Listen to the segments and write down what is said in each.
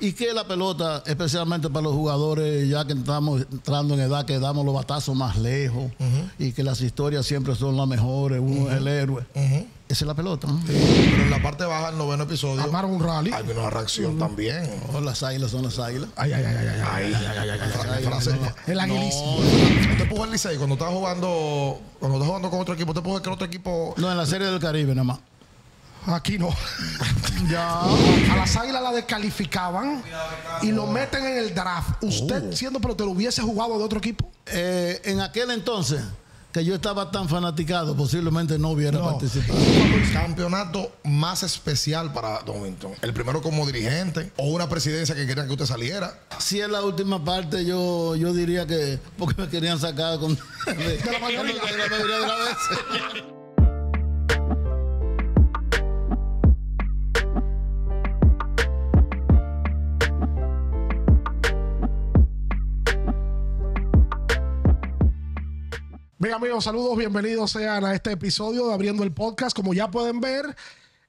y que la pelota, especialmente para los jugadores ya que estamos entrando en edad, que damos los batazos más lejos y que las historias siempre son las mejores, uno es el héroe. Esa es la pelota. pero en la parte baja, el noveno episodio. Armaron un rally. Hay una reacción también. las águilas son las águilas. Ay, ay, ay, ay, ay, El usted el Licey cuando estaba jugando, cuando jugando con otro equipo, usted pudo que otro equipo. No, en la serie del Caribe nada más. Aquí no. ya. A las águilas la descalificaban y lo meten en el draft. ¿Usted, oh. siendo pero te lo hubiese jugado de otro equipo? Eh, en aquel entonces, que yo estaba tan fanaticado, posiblemente no hubiera participado. El campeonato más especial para Don Winton. El primero como dirigente o una presidencia que querían que usted saliera. Si es la última parte, yo, yo diría que porque me querían sacar con, de la de las veces. Bien amigos, saludos, bienvenidos sean a este episodio de Abriendo el Podcast. Como ya pueden ver,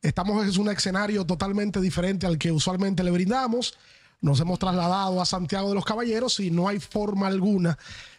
estamos en un escenario totalmente diferente al que usualmente le brindamos. Nos hemos trasladado a Santiago de los Caballeros y no hay forma alguna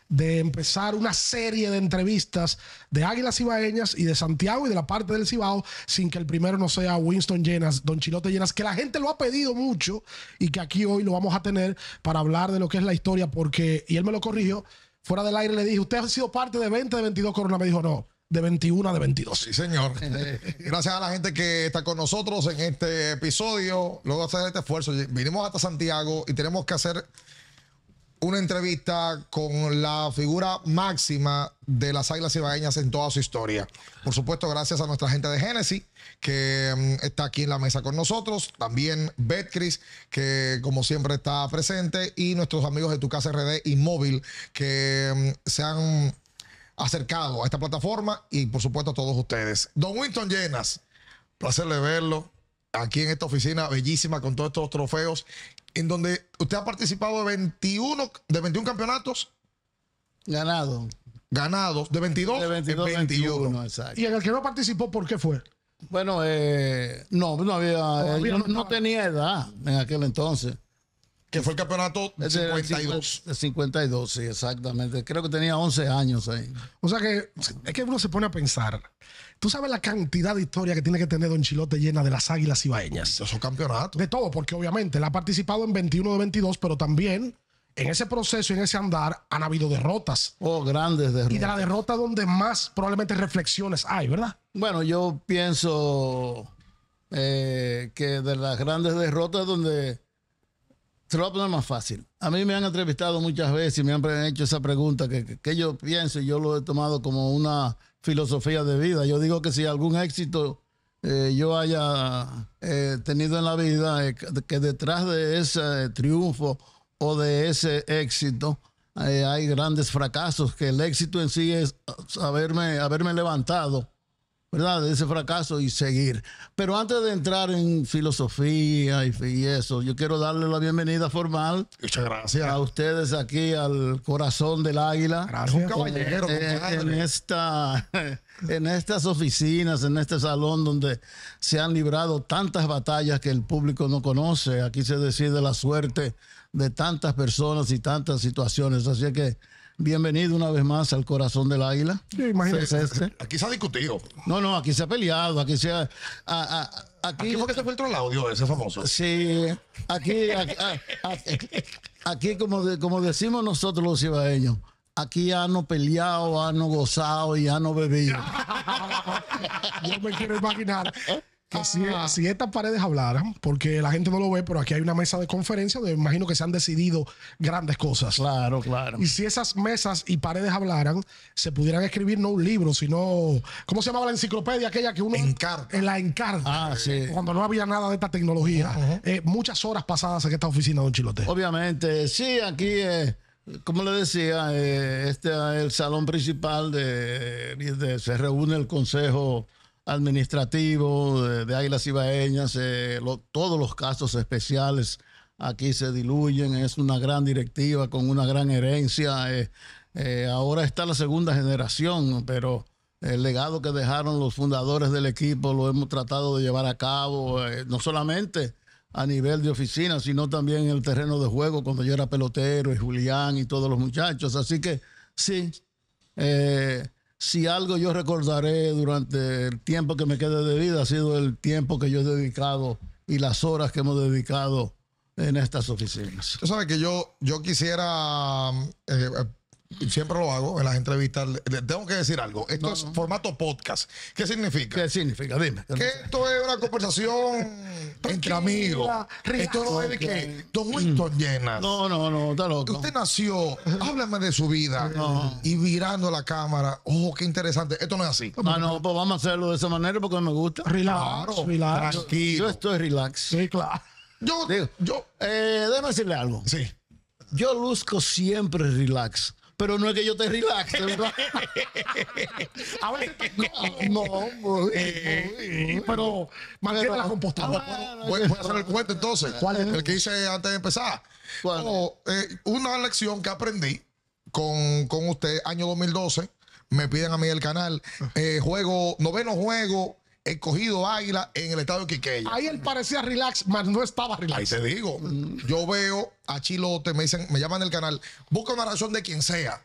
de empezar una serie de entrevistas de Águilas Cibaeñas y de Santiago y de la parte del Cibao sin que el primero no sea Winston Llenas, Don Chilote Llenas, que la gente lo ha pedido mucho y que aquí hoy lo vamos a tener para hablar de lo que es la historia porque, y él me lo corrigió, fuera del aire le dije, ¿usted ha sido parte de 20 de 22 Corona? Me dijo, no, de 21 de 22. Sí, señor. Gracias a la gente que está con nosotros en este episodio. Luego de hacer este esfuerzo, vinimos hasta Santiago y tenemos que hacer una entrevista con la figura máxima de las Águilas Ibaeñas en toda su historia. Por supuesto, gracias a nuestra gente de Génesis que mm, está aquí en la mesa con nosotros. También Betcris, que como siempre está presente. Y nuestros amigos de Tu Casa RD y que mm, se han acercado a esta plataforma. Y por supuesto a todos ustedes. Don Winston Llenas, placer de verlo aquí en esta oficina bellísima con todos estos trofeos, en donde usted ha participado de 21, de 21 campeonatos. Ganado. Ganado, de 22, de 21. ¿Y en el que no participó por qué fue? Bueno, eh, no, no había, eh, no, tenía edad en aquel entonces. Que fue el campeonato de 52. De 52, sí, exactamente. Creo que tenía 11 años ahí. O sea que es que uno se pone a pensar. Tú sabes la cantidad de historia que tiene que tener Don Chilote llena de las águilas ibaeñas. Esos campeonato. De todo, porque obviamente él ha participado en 21 de 22, pero también en ese proceso, en ese andar, han habido derrotas. Oh, grandes derrotas. Y de la derrota donde más probablemente reflexiones hay, ¿verdad? Bueno, yo pienso eh, que de las grandes derrotas donde Trump no es más fácil. A mí me han entrevistado muchas veces y me han hecho esa pregunta que, yo pienso y yo lo he tomado como una filosofía de vida. Yo digo que si algún éxito eh, yo haya eh, tenido en la vida, que detrás de ese triunfo o de ese éxito. Eh, hay grandes fracasos, que el éxito en sí es haberme, ah, haberme levantado, ¿verdad? De ese fracaso y seguir. Pero antes de entrar en filosofía y, eso, yo quiero darle la bienvenida formal. Muchas gracias. A ustedes aquí al corazón del águila. caballero. Eh, en, esta, en estas oficinas, en este salón donde se han librado tantas batallas que el público no conoce. Aquí se decide la suerte de tantas personas y tantas situaciones. Así que bienvenido una vez más al corazón del águila. imagínese. Aquí se ha discutido. No, no, aquí se ha peleado, aquí se ha... A, aquí, fue que se fue el audio ese famoso. Sí, aquí, aquí, como, como decimos nosotros los ibaeños, aquí ya no peleado, han no gozado y ya no bebido. Yo me quiero imaginar que si, estas paredes hablaran, porque la gente no lo ve, pero aquí hay una mesa de conferencia donde imagino que se han decidido grandes cosas. Claro, claro. Y si esas mesas y paredes hablaran, se pudieran escribir no un libro, sino. ¿Cómo se llamaba la enciclopedia aquella que uno. En la encarta. Ah, sí. Cuando no había nada de esta tecnología. Eh, muchas horas pasadas en esta oficina, don Chilote. Obviamente, sí, aquí. Eh como le decía, eh, este es el salón principal de, de, se reúne el consejo administrativo de, Águilas Ibaeñas, eh, todos los casos especiales aquí se diluyen, es una gran directiva con una gran herencia. Eh, eh, ahora está la segunda generación, pero el legado que dejaron los fundadores del equipo lo hemos tratado de llevar a cabo, no solamente a nivel de oficina, sino también en el terreno de juego, cuando yo era pelotero y Julián y todos los muchachos. Así que sí, si algo yo recordaré durante el tiempo que me quede de vida, ha sido el tiempo que yo he dedicado y las horas que hemos dedicado en estas oficinas. Tú sabes que yo, yo quisiera eh, eh, siempre lo hago en las entrevistas, tengo que decir algo. Esto es formato podcast. ¿Qué significa? ¿Qué significa? Dime. Que esto es una conversación entre amigos. Esto no es de que Don Winston Llenas. No, no, no, está loco. Usted nació, háblame de su vida. Y mirando la cámara, oh, qué interesante. Esto no es así. No, no, pues vamos a hacerlo de esa manera porque me gusta. Relax, claro, relax. Tranquilo. Yo estoy relax. Sí, claro. Yo, eh, déjame decirle algo. Sí. Yo luzco siempre relax pero no es que yo te relaxe. a veces No, no. Eh, pero... pero manera la compostadora. Ah, voy, a hacer el cuento entonces. ¿Cuál es? El que hice antes de empezar. Oh, eh, una lección que aprendí con, con usted, año 2012 me piden a mí el canal. Ah. Eh, juego, noveno juego ...he cogido Águila en el estadio Quiqueya. Ahí él parecía relax, mas no estaba relax. Ahí te digo, yo veo a Chilote, me dicen, me llaman el canal, busca una razón de quien sea.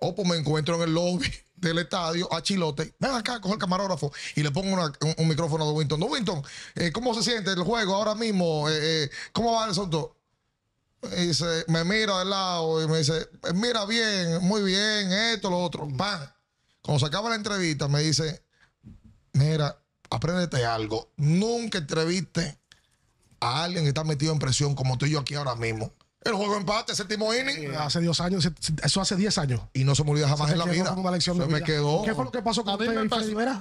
O pues me encuentro en el lobby del estadio a Chilote. Ven acá, coge el camarógrafo y le pongo un, micrófono a Winton. Winton, eh, ¿cómo se siente el juego ahora mismo? Eh, eh, ¿Cómo va el asunto? Y me mira del lado y me dice, mira bien, muy bien, esto, lo otro. Van. Cuando se acaba la entrevista, me dice, mira, apréndete algo. Nunca entreviste a alguien que está metido en presión como tú y yo aquí ahora mismo. El juego empate, séptimo inning. hace dos años, eso hace 10 años. Y no se murió jamás en la vida. Se me quedó. ¿Qué fue lo que pasó con a mí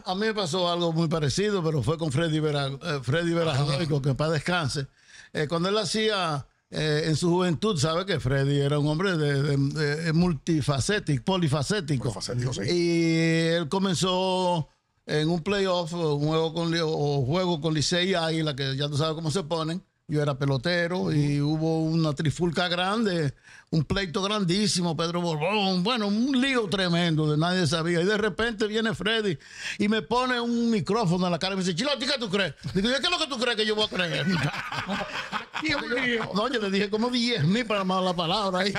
A mí me pasó algo muy parecido, pero fue con Freddy Vera, eh, Freddy Vera ah, que para descanse. Eh, cuando él hacía eh, en su juventud, sabe que Freddy era un hombre de, multifacético, polifacético. Y él comenzó en un playoff, un juego con, o juego con Licey y Águila, que ya tú sabes cómo se ponen. Yo era pelotero y hubo una trifulca grande, un pleito grandísimo, Pedro Borbón, bueno, un lío tremendo de nadie sabía. Y de repente viene Freddy y me pone un micrófono en la cara y me dice, ti ¿qué tú crees? Digo, ¿qué es lo que tú crees que yo voy a creer? No, yo le dije como 10 mil para más la palabra ahí.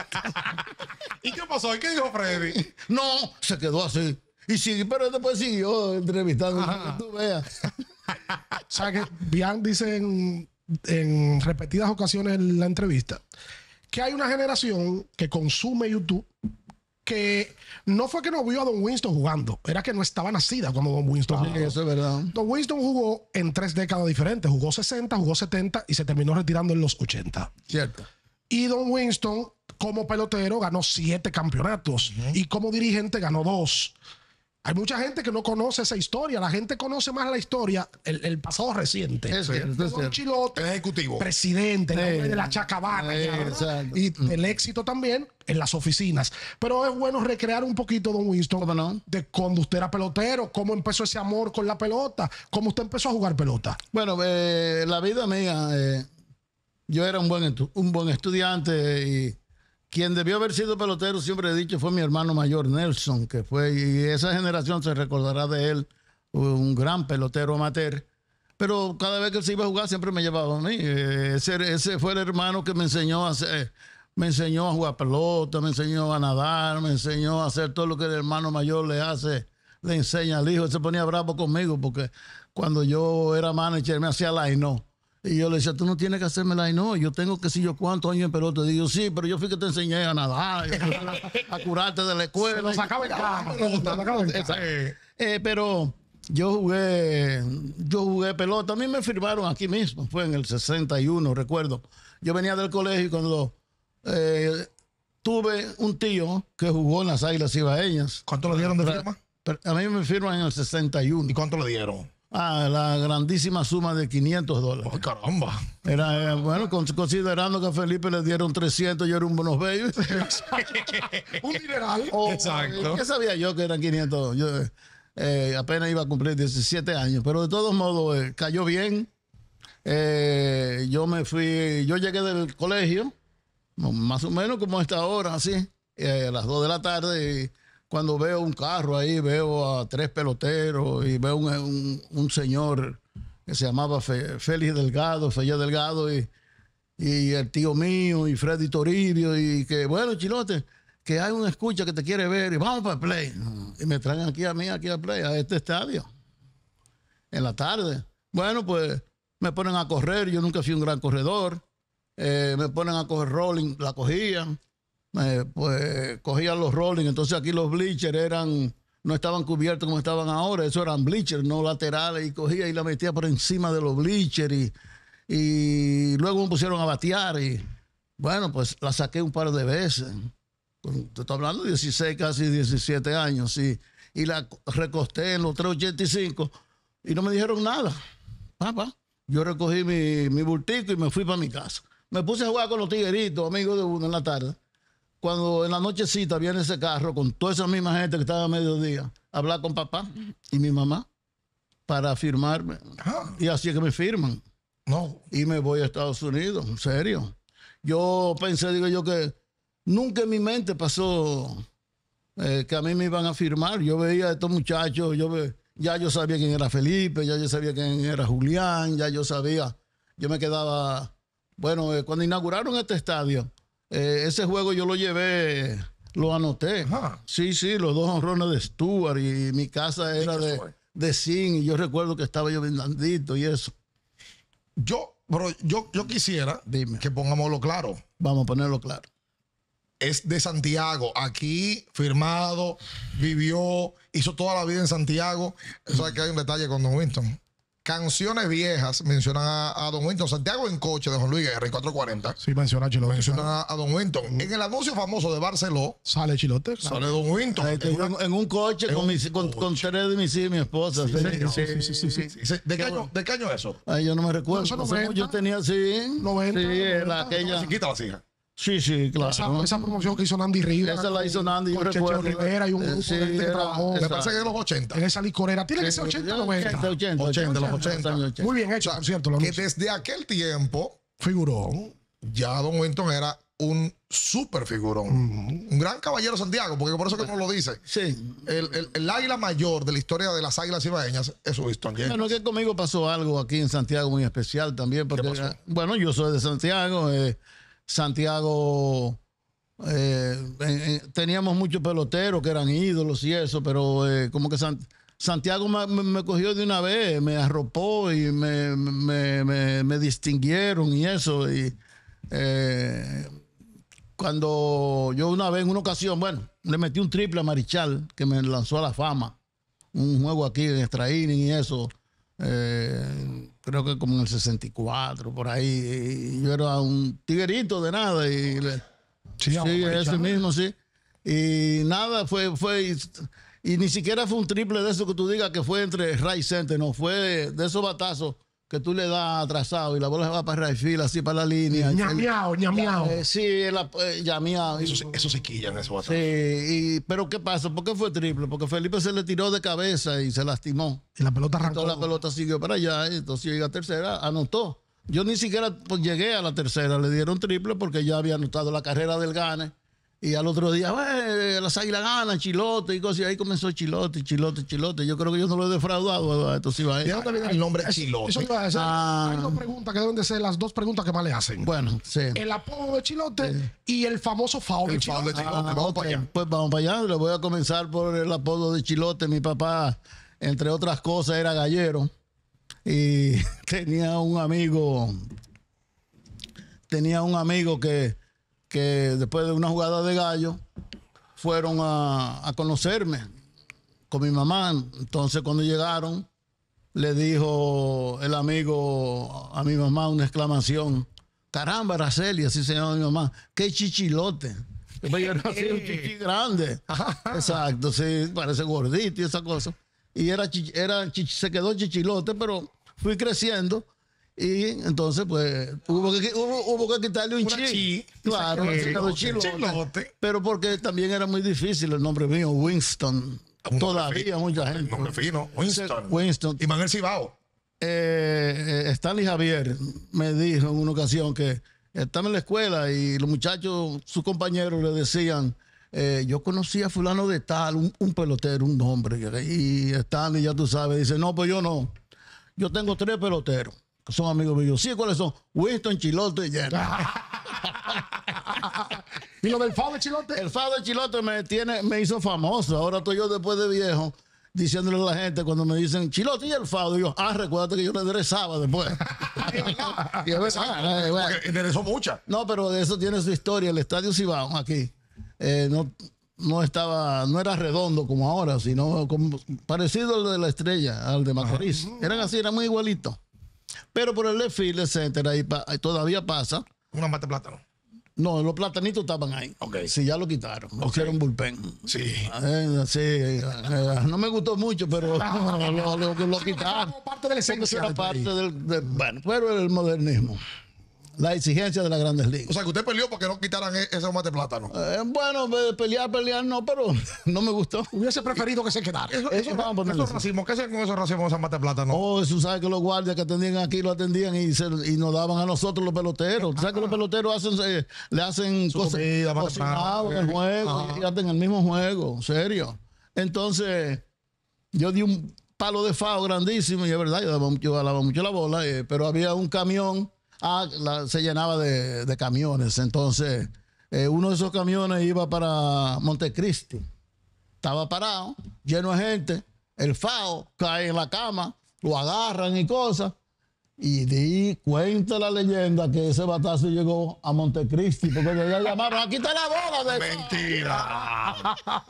¿Y qué pasó? ¿Y qué dijo Freddy? No, se quedó así. Y sí, pero después siguió entrevistando. Tú veas. o que Bian dice en, repetidas ocasiones en la entrevista que hay una generación que consume YouTube que no fue que no vio a Don Winston jugando, era que no estaba nacida cuando Don Winston ah, Eso es verdad. Don Winston jugó en tres décadas diferentes, jugó 60, jugó 70 y se terminó retirando en los 80. Cierto. Y Don Winston, como pelotero, ganó siete campeonatos y como dirigente ganó dos. Hay mucha gente que no conoce esa historia. La gente conoce más la historia, el, pasado reciente. Eso, es el Chilote, ejecutivo. Presidente, de la chacabana. y el éxito también en las oficinas. Pero es bueno recrear un poquito, don Winston, de cuando usted era pelotero, cómo empezó ese amor con la pelota, cómo usted empezó a jugar pelota. Bueno, eh, la vida mía, eh, yo era un buen, un buen estudiante y quien debió haber sido pelotero, siempre he dicho, fue mi hermano mayor Nelson, que fue, y esa generación se recordará de él, un gran pelotero amateur. Pero cada vez que él se iba a jugar, siempre me llevaba a mí. Eh, ese, fue el hermano que me enseñó a hacer, me enseñó a jugar pelota, me enseñó a nadar, me enseñó a hacer todo lo que el hermano mayor le hace, le enseña al hijo. Él se ponía bravo conmigo porque cuando yo era manager me hacía la y no. Y yo le decía, tú no tienes que la Y no, yo tengo que si yo cuántos años en pelota. digo, sí, pero yo fui que te enseñé a nadar, a, curarte de la escuela. pero yo jugué, yo jugué pelota. A mí me firmaron aquí mismo, fue en el 61, recuerdo. Yo venía del colegio y cuando eh, tuve un tío que jugó en las Águilas Ibaeñas. ¿Cuánto le dieron de firma? A mí me firman en el 61. ¿Y cuánto le dieron? Ah, la grandísima suma de 500 dólares. Oh, caramba. Era, eh, bueno, considerando que a Felipe le dieron 300, yo era un buenos baby. un mineral. Exacto. ¿Qué sabía yo que eran 500? Yo eh, apenas iba a cumplir 17 años. Pero de todos modos, eh, cayó bien. yo me fui, yo llegué del colegio, más o menos como a esta hora, así, a las 2 de la tarde. Y, cuando veo un carro ahí, veo a tres peloteros y veo un, señor que se llamaba Félix Delgado, Félix Delgado, y, el tío mío, y Freddy Toribio, y que, bueno, chilote, que hay una escucha que te quiere ver, y vamos para el play. Y me traen aquí a mí, aquí a play, a este estadio, en la tarde. Bueno, pues me ponen a correr, yo nunca fui un gran corredor, eh, me ponen a correr rolling, la cogían eh, pues cogía los rolling, entonces aquí los bleachers eran, no estaban cubiertos como estaban ahora, eso eran bleachers, no laterales, y cogía y la metía por encima de los bleachers, y, y luego me pusieron a batear, y bueno, pues la saqué un par de veces. Te estoy hablando de 16, casi 17 años, y, y la recosté en los 385 y no me dijeron nada. Papá, ah, yo recogí mi, mi bultico y me fui para mi casa. Me puse a jugar con los tigueritos, amigos de uno en la tarde cuando en la nochecita viene ese carro con toda esa misma gente que estaba a mediodía, hablar con papá y mi mamá para firmarme. Ah. Y así es que me firman. No. Y me voy a Estados Unidos, en serio. Yo pensé, digo yo, que nunca en mi mente pasó eh, que a mí me iban a firmar. Yo veía a estos muchachos, yo ya yo sabía quién era Felipe, ya yo sabía quién era Julián, ya yo sabía. Yo me quedaba, bueno, eh, cuando inauguraron este estadio, eh, ese juego yo lo llevé, lo anoté. Sí, sí, los dos honrones de Stuart y mi casa era de, de zinc y yo recuerdo que estaba yo blandito y eso. Yo, pero yo, yo quisiera Dime. que pongámoslo claro. Vamos a ponerlo claro. Es de Santiago, aquí firmado, vivió, hizo toda la vida en Santiago. Eso hay que hay un detalle con Don Winston. Canciones viejas, mencionan a, Don Winton. Santiago en coche de Juan Luis Guerra, 440. Sí, menciona a Chilote. Mencionan a, Don Winton. Mm. En el anuncio famoso de Barceló. Sale Chilote. Sale Don Winton. en, un coche con, un de mi y mi esposa. ¿De sí, sí. de qué año eso? Ay, yo no me recuerdo. yo tenía así. 90. Sí, era aquella. Chiquita la Sí, sí, claro. Esa, promoción que hizo Nandy Rivera. Esa la hizo Nandy. con Rivera y un eh, grupo de que trabajó. Me parece que de los 80. En esa licorera. Tiene que ser 80 o 90. 80, 80, 80, los 80. Muy bien hecho, que desde aquel tiempo, figurón, ya Don Winton era un super figurón. Un gran caballero Santiago, porque por eso que no lo dice. Sí. El, águila mayor de la historia de las águilas ibaeñas es Winston James. Bueno, que conmigo pasó algo aquí en Santiago muy especial también. bueno, yo soy de Santiago. Eh, Santiago, eh, teníamos muchos peloteros que eran ídolos y eso, pero eh, como que Santiago me, cogió de una vez, me arropó y me, distinguieron y eso. Eh, cuando yo una vez, en una ocasión, bueno, le metí un triple a Marichal que me lanzó a la fama. Un juego aquí en Extraíning y eso creo que como en el 64, por ahí. yo era un tiguerito de nada. Y sí, ese mismo, sí. Y nada, fue, fue y, ni siquiera fue un triple de eso que tú digas que fue entre Ray Center, no, fue de esos batazos que tú le das atrasado y la bola se va para fila así para la línea. Ñameado, ñameado. Eh, sí, la, eh, Eso, se quilla en eso. Sí, y, pero ¿qué pasa? ¿Por qué fue triple? Porque Felipe se le tiró de cabeza y se lastimó. Y la pelota arrancó. Entonces la pelota siguió para allá, entonces llega tercera, anotó. Yo ni siquiera pues, llegué a la tercera, le dieron triple porque ya había anotado la carrera del Gane y al otro día, las águilas ganan, chilote y cosas. ahí comenzó chilote, chilote, chilote. Yo creo que yo no lo he defraudado a el nombre chilote? Ah. Hay dos preguntas que deben de ser las dos preguntas que más le hacen. Bueno, El apodo de chilote y el famoso faul de chilote. Ah, vamos Pues vamos para allá. Le voy a comenzar por el apodo de chilote. Mi papá, entre otras cosas, era gallero. Y tenía un amigo. Tenía un amigo que que después de una jugada de gallo fueron a, conocerme con mi mamá. Entonces cuando llegaron, le dijo el amigo a mi mamá una exclamación. Caramba, Araceli, así se llama mi mamá. Qué chichilote. Yo era así, un chichi grande. Exacto, sí, parece gordito y esa cosa. Y era, se quedó chichilote, pero fui creciendo y entonces, pues, hubo que, quitarle un chi. Claro, Pero porque también era muy difícil el nombre mío, Winston. Todavía mucha gente. Nombre Winston. Winston. Y Manuel Cibao. Eh, eh, Stanley Javier me dijo en una ocasión que estaba en la escuela y los muchachos, sus compañeros, le decían. Eh, yo conocía a fulano de tal, un, pelotero, un hombre, y Stanley, ya tú sabes, dice, no, pues yo no, yo tengo tres peloteros son amigos míos. Sí, ¿cuáles son? Winston, Chilote y Jenna. ¿Y lo del Fado de Chilote? El Fado de Chilote me, tiene, me hizo famoso. Ahora estoy yo después de viejo diciéndole a la gente cuando me dicen Chilote y el Fado. Y yo, ah, recuérdate que yo le enderezaba después. y a ah, eh, enderezó mucha. No, pero de eso tiene su historia. El Estadio Cibao aquí eh, no, no estaba, no era redondo como ahora, sino parecido al de la estrella, al de Macorís. Eran así, era muy igualito. Pero por el desfile, etcétera, ahí todavía pasa. Una mata plátano. No, los platanitos estaban ahí. Si Sí, ya lo quitaron. Lo okay. hicieron bullpen. Sí. Eh, sí eh, no me gustó mucho, pero lo, quitaron. parte de Era parte del, bueno, pero el modernismo la exigencia de las grandes ligas. O sea, que usted peleó porque no quitaran e-, ese mate plátano. Eh, bueno, pelear, pelear no, pero no me gustó. Hubiese preferido que se quedara. Eso, eso, eso, ¿qué hacen con esos racimos de mate plátano? Oh, eso sabe que los guardias que atendían aquí lo atendían y, nos daban a nosotros los peloteros. ¿Sabe que los peloteros hacen, eh, le hacen Su cosas comida, cocinado, en el juego y hacen el mismo juego, serio. Entonces, yo di un palo de fao grandísimo y es verdad, yo, daba, mucho la bola, eh, pero había un camión ah, se llenaba de, camiones. Entonces, eh, uno de esos camiones iba para Montecristi. Estaba parado, lleno de gente. El FAO cae en la cama, lo agarran y cosas. Y di cuenta la leyenda que ese batazo llegó a Montecristi, porque ya llamaron, aquí está la bola de... Mentira.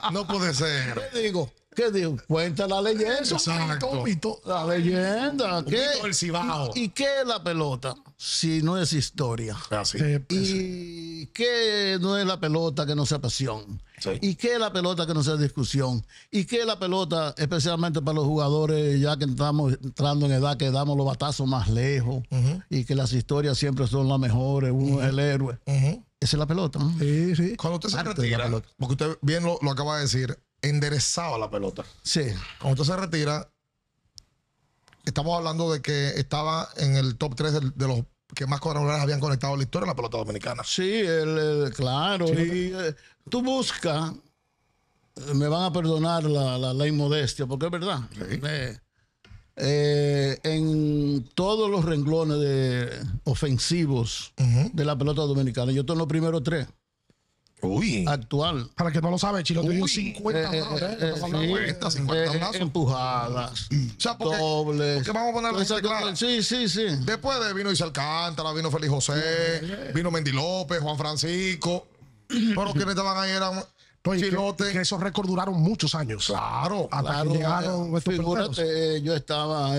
no puede ser. ¿Qué digo? ¿Qué dijo, cuenta la leyenda. Exacto. la leyenda. ¿Qué? ¿Y, qué es la pelota? Si no es historia. ¿Y qué no es la pelota que no sea pasión? ¿Y qué es la pelota que no sea discusión? ¿Y qué es la pelota, especialmente para los jugadores, ya que estamos entrando en edad, que damos los batazos más lejos y que las historias siempre son las mejores, uno es el héroe? Esa es la pelota. Sí, sí. Cuando usted se retira, porque usted bien lo acaba de decir, enderezado la pelota. Sí. Cuando usted se retira, estamos hablando de que estaba en el top 3 de, los que más cuadrangulares habían conectado la historia en la pelota dominicana. Sí, claro. y, eh, tú busca eh, me van a perdonar la, la, la inmodestia, porque es verdad. Eh, en todos los renglones de ofensivos de la pelota dominicana, yo estoy en los primeros tres. Uy. Actual. Para que no lo sabe, Chilo tiene eh, eh, ¿eh? 50 brazos. 50, 50 Empujadas. O sea, porque, dobles. vamos a poner Sí, sí, sí. Después de vino Isla Alcántara, vino Feliz José, vino Mendy López, Juan Francisco. Bueno, quienes estaban ahí eran Chilote. que, esos récords duraron muchos años. Claro, hasta llegaron yo estaba.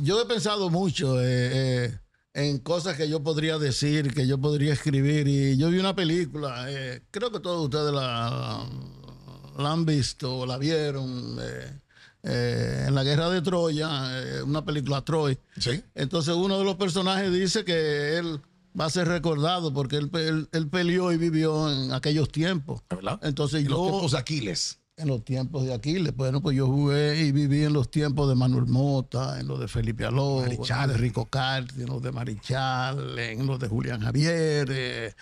yo he pensado mucho en cosas que yo podría decir, que yo podría escribir. Y yo vi una película, eh, creo que todos ustedes la, la han visto o la vieron. Eh, eh, en la guerra de Troya, una película Troy. Entonces uno de los personajes dice que él va a ser recordado porque él, peleó y vivió en aquellos tiempos. ¿Verdad? Entonces yo... Los Aquiles en los tiempos de Aquiles. Bueno, pues yo jugué y viví en los tiempos de Manuel Mota, en los de Felipe Aló, en de Rico Carti, en los de Marichal, en los de Julián Javier, el eh,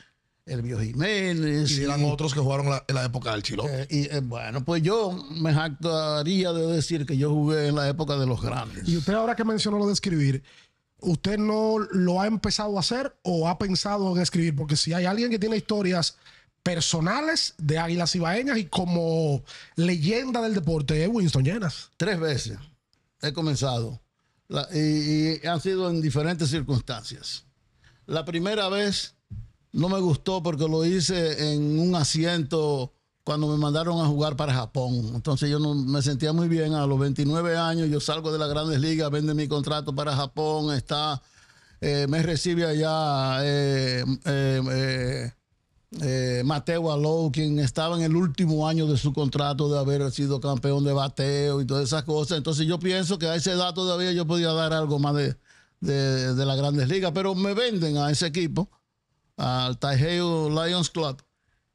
Elvio Jiménez. Y eran otros que jugaron en la época del Chilo. Eh, y eh, bueno, pues yo me jactaría de decir que yo jugué en la época de los grandes. Y usted ahora que mencionó lo de escribir, ¿usted no lo ha empezado a hacer o ha pensado en escribir? Porque si hay alguien que tiene historias personales de Águilas Ibaeñas y como leyenda del deporte es Winston Llenas. Tres veces he comenzado y, han sido en diferentes circunstancias. La primera vez no me gustó porque lo hice en un asiento cuando me mandaron a jugar para Japón. Entonces yo no, me sentía muy bien a los 29 años, yo salgo de las grandes ligas, vende mi contrato para Japón, está, eh, me recibe allá. Eh, eh, eh, Mateo Alou, quien estaba en el último año de su contrato de haber sido campeón de bateo y todas esas cosas. Entonces yo pienso que a ese dato todavía yo podía dar algo más de, de, las grandes ligas, pero me venden a ese equipo, al Taiheo Lions Club,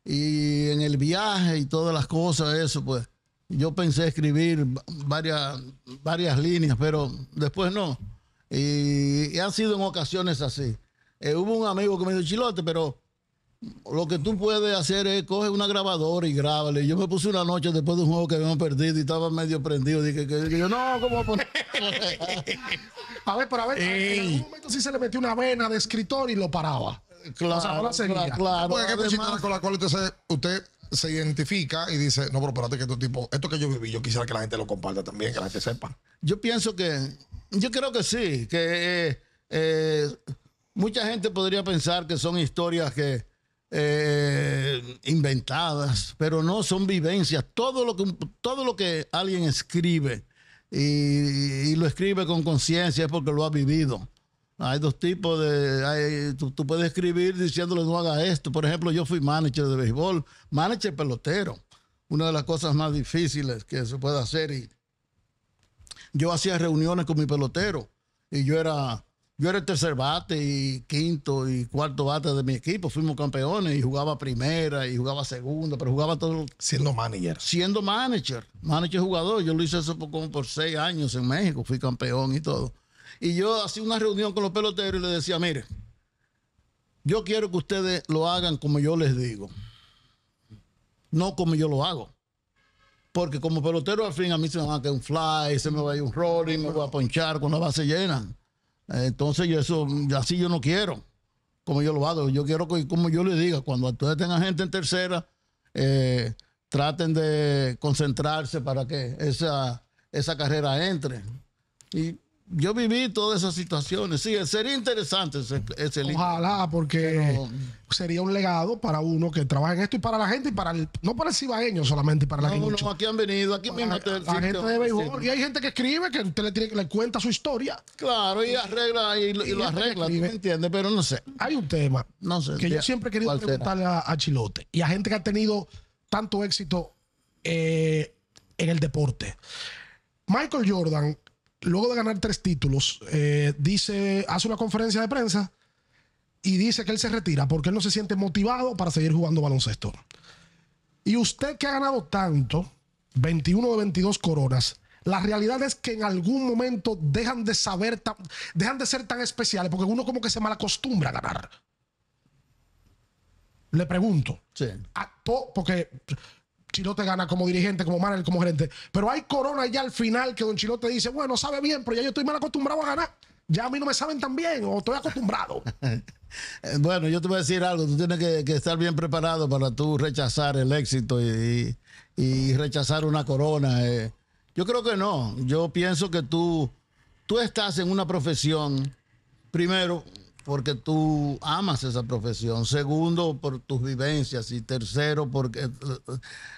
y en el viaje y todas las cosas, eso pues. Yo pensé escribir varias, varias líneas, pero después no. Y, han sido en ocasiones así. Eh, hubo un amigo que me dijo, Chilote, pero lo que tú puedes hacer es coge una grabadora y grábale. Yo me puse una noche después de un juego que habíamos perdido y estaba medio prendido. Dije que, yo, no, ¿cómo poner? a ver, pero a ver, en algún momento sí se le metió una vena de escritor y lo paraba. Claro, o sea, claro. con la cual usted se, identifica y dice, no, pero espérate que tu este tipo, esto que yo viví, yo quisiera que la gente lo comparta también, que la gente sepa. Yo pienso que, yo creo que sí, que eh, eh, mucha gente podría pensar que son historias que eh, inventadas, pero no son vivencias. Todo lo que, todo lo que alguien escribe y, lo escribe con conciencia es porque lo ha vivido. Hay dos tipos de. tú, puedes escribir diciéndole no haga esto. Por ejemplo, yo fui manager de béisbol, manager pelotero. Una de las cosas más difíciles que se puede hacer. Y yo hacía reuniones con mi pelotero. Y yo era yo era el tercer bate y quinto y cuarto bate de mi equipo. Fuimos campeones y jugaba primera y jugaba segunda, pero jugaba todo. Siendo manager. Siendo manager, manager jugador. Yo lo hice eso por, por seis años en México, fui campeón y todo. Y yo hacía una reunión con los peloteros y les decía, mire, yo quiero que ustedes lo hagan como yo les digo, no como yo lo hago. Porque como pelotero al fin a mí se me va a caer un fly, se me va a ir un rolling, me voy a ponchar con la base llena. Entonces yo eso, así yo no quiero, como yo lo hago, yo quiero que, como yo le diga, cuando ustedes tengan gente en tercera, eh, traten de concentrarse para que esa, esa carrera entre yo viví todas esas situaciones. Sí, sería interesante ese, libro. Ojalá, porque sería un legado para uno que trabaja en esto y para la gente, y para el, no para el cibaeño solamente, para la gente. No, aquí han venido, aquí mismo. gente de béisbol. Y hay gente que escribe, que usted le, cuenta su historia. Claro, y arregla, y, lo arregla, ¿me entiendes? Pero no sé. Hay un tema que yo siempre he querido preguntarle a, Chilote y a gente que ha tenido tanto éxito eh, en el deporte. Michael Jordan luego de ganar tres títulos, eh, dice, hace una conferencia de prensa y dice que él se retira porque él no se siente motivado para seguir jugando baloncesto. Y usted que ha ganado tanto, 21 de 22 coronas, la realidad es que en algún momento dejan de saber, tan, dejan de ser tan especiales porque uno como que se malacostumbra a ganar. Le pregunto. Sí. porque te gana como dirigente, como manager, como gerente. Pero hay corona ya al final que Don Chilote dice, bueno, sabe bien, pero ya yo estoy mal acostumbrado a ganar. Ya a mí no me saben tan bien o estoy acostumbrado. bueno, yo te voy a decir algo. Tú tienes que, estar bien preparado para tú rechazar el éxito y, rechazar una corona. Eh. Yo creo que no. Yo pienso que tú, tú estás en una profesión, primero, porque tú amas esa profesión. Segundo, por tus vivencias. Y tercero, porque eh,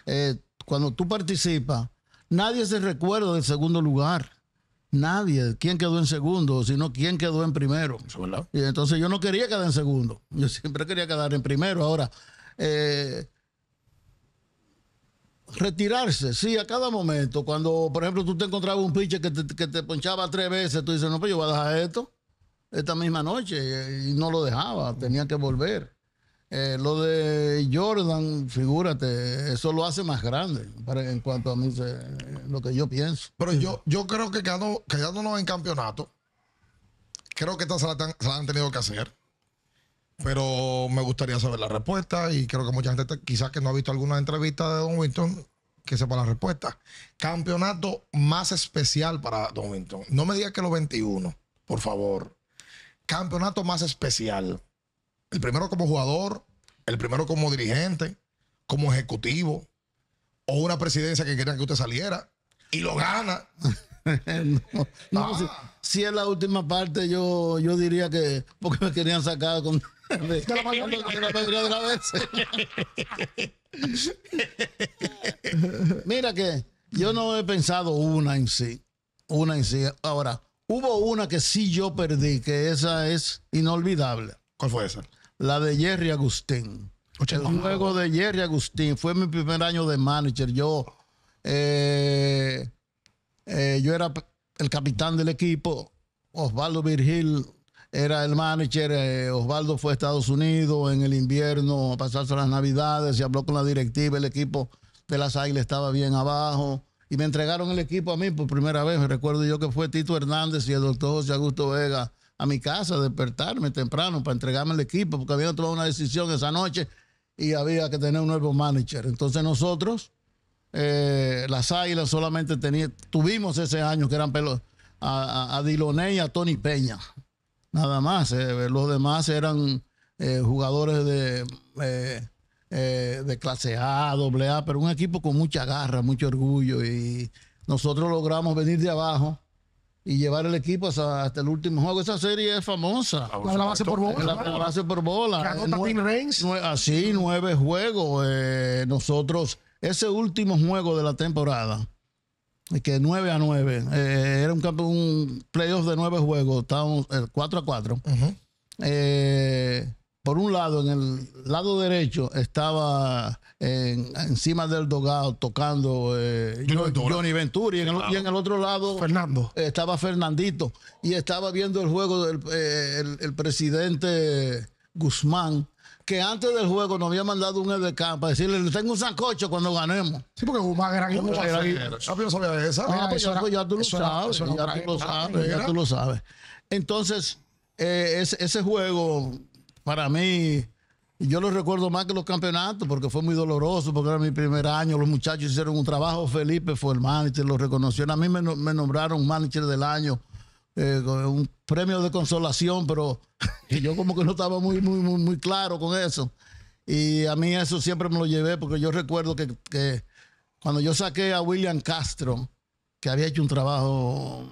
eh, cuando tú participas, nadie se recuerda del segundo lugar. Nadie. ¿Quién quedó en segundo? Sino quién quedó en primero. Y entonces yo no quería quedar en segundo. Yo siempre quería quedar en primero. Ahora, eh, retirarse, sí, a cada momento. Cuando, por ejemplo, tú te encontrabas un piche que te, que te ponchaba tres veces, tú dices, no, pues yo voy a dejar esto esta misma noche y no lo dejaba, tenía que volver. Eh, lo de Jordan, figúrate, eso lo hace más grande en cuanto a mí, lo que yo pienso. Pero yo, yo creo que quedando, quedándonos en campeonato, creo que estas se han tenido que hacer. Pero me gustaría saber la respuesta y creo que mucha gente quizás que no ha visto alguna entrevista de Don Winston que sepa la respuesta. Campeonato más especial para Don Winston. No me digas que los 21, por favor campeonato más especial? El primero como jugador, el primero como dirigente, como ejecutivo, o una presidencia que quería que usted saliera y lo gana. no, ah. si, es la última parte, yo, yo diría que porque me querían sacar con de, la de Mira que yo no he pensado una en sí. Una en sí. Ahora, Hubo una que sí yo perdí, que esa es inolvidable. ¿Cuál fue esa? La de Jerry Agustín. El juego de Jerry Agustín fue mi primer año de manager. Yo, eh, eh, yo era el capitán del equipo. Osvaldo Virgil era el manager. Eh, Osvaldo fue a Estados Unidos en el invierno a pasarse las navidades. Se habló con la directiva. El equipo de las Águilas estaba bien abajo y me entregaron el equipo a mí por primera vez. Recuerdo yo que fue Tito Hernández y el doctor José Augusto Vega a mi casa despertarme temprano para entregarme el equipo, porque habían tomado una decisión esa noche y había que tener un nuevo manager. Entonces nosotros, eh, las Águilas, solamente tenía, tuvimos ese año que eran pelos a, Diloné y a Tony Peña. Nada más. Eh, los demás eran eh, jugadores de eh, de clase A, doble A, pero un equipo con mucha garra, mucho orgullo. Y nosotros logramos venir de abajo y llevar el equipo hasta, el último juego. Esa serie es famosa. Ah, la, base por bola. La, base por bola. así, nueve juegos. Eh, nosotros, ese último juego de la temporada, que 9 a 9, eh, era un, playoff de nueve juegos, estábamos cuatro 4 a 4. eh por un lado, en el lado derecho estaba encima del dogado tocando eh, Johnny, Venturi. Y en, el, otro lado Fernando. estaba Fernandito. Y estaba viendo el juego del eh, el, presidente Guzmán, que antes del juego nos había mandado un EDCAM para decirle, tengo un sancocho cuando ganemos. Sí, porque Guzmán era ya, tú lo sabes, ya ah, tú lo sabes, Entonces, eh, ese juego para mí, yo lo recuerdo más que los campeonatos porque fue muy doloroso, porque era mi primer año, los muchachos hicieron un trabajo, Felipe fue el manager, lo reconocieron, a mí me, nombraron manager del año, eh, un premio de consolación, pero yo como que no estaba muy, muy, muy, claro con eso. Y a mí eso siempre me lo llevé porque yo recuerdo que cuando yo saqué a William Castro, que había hecho un trabajo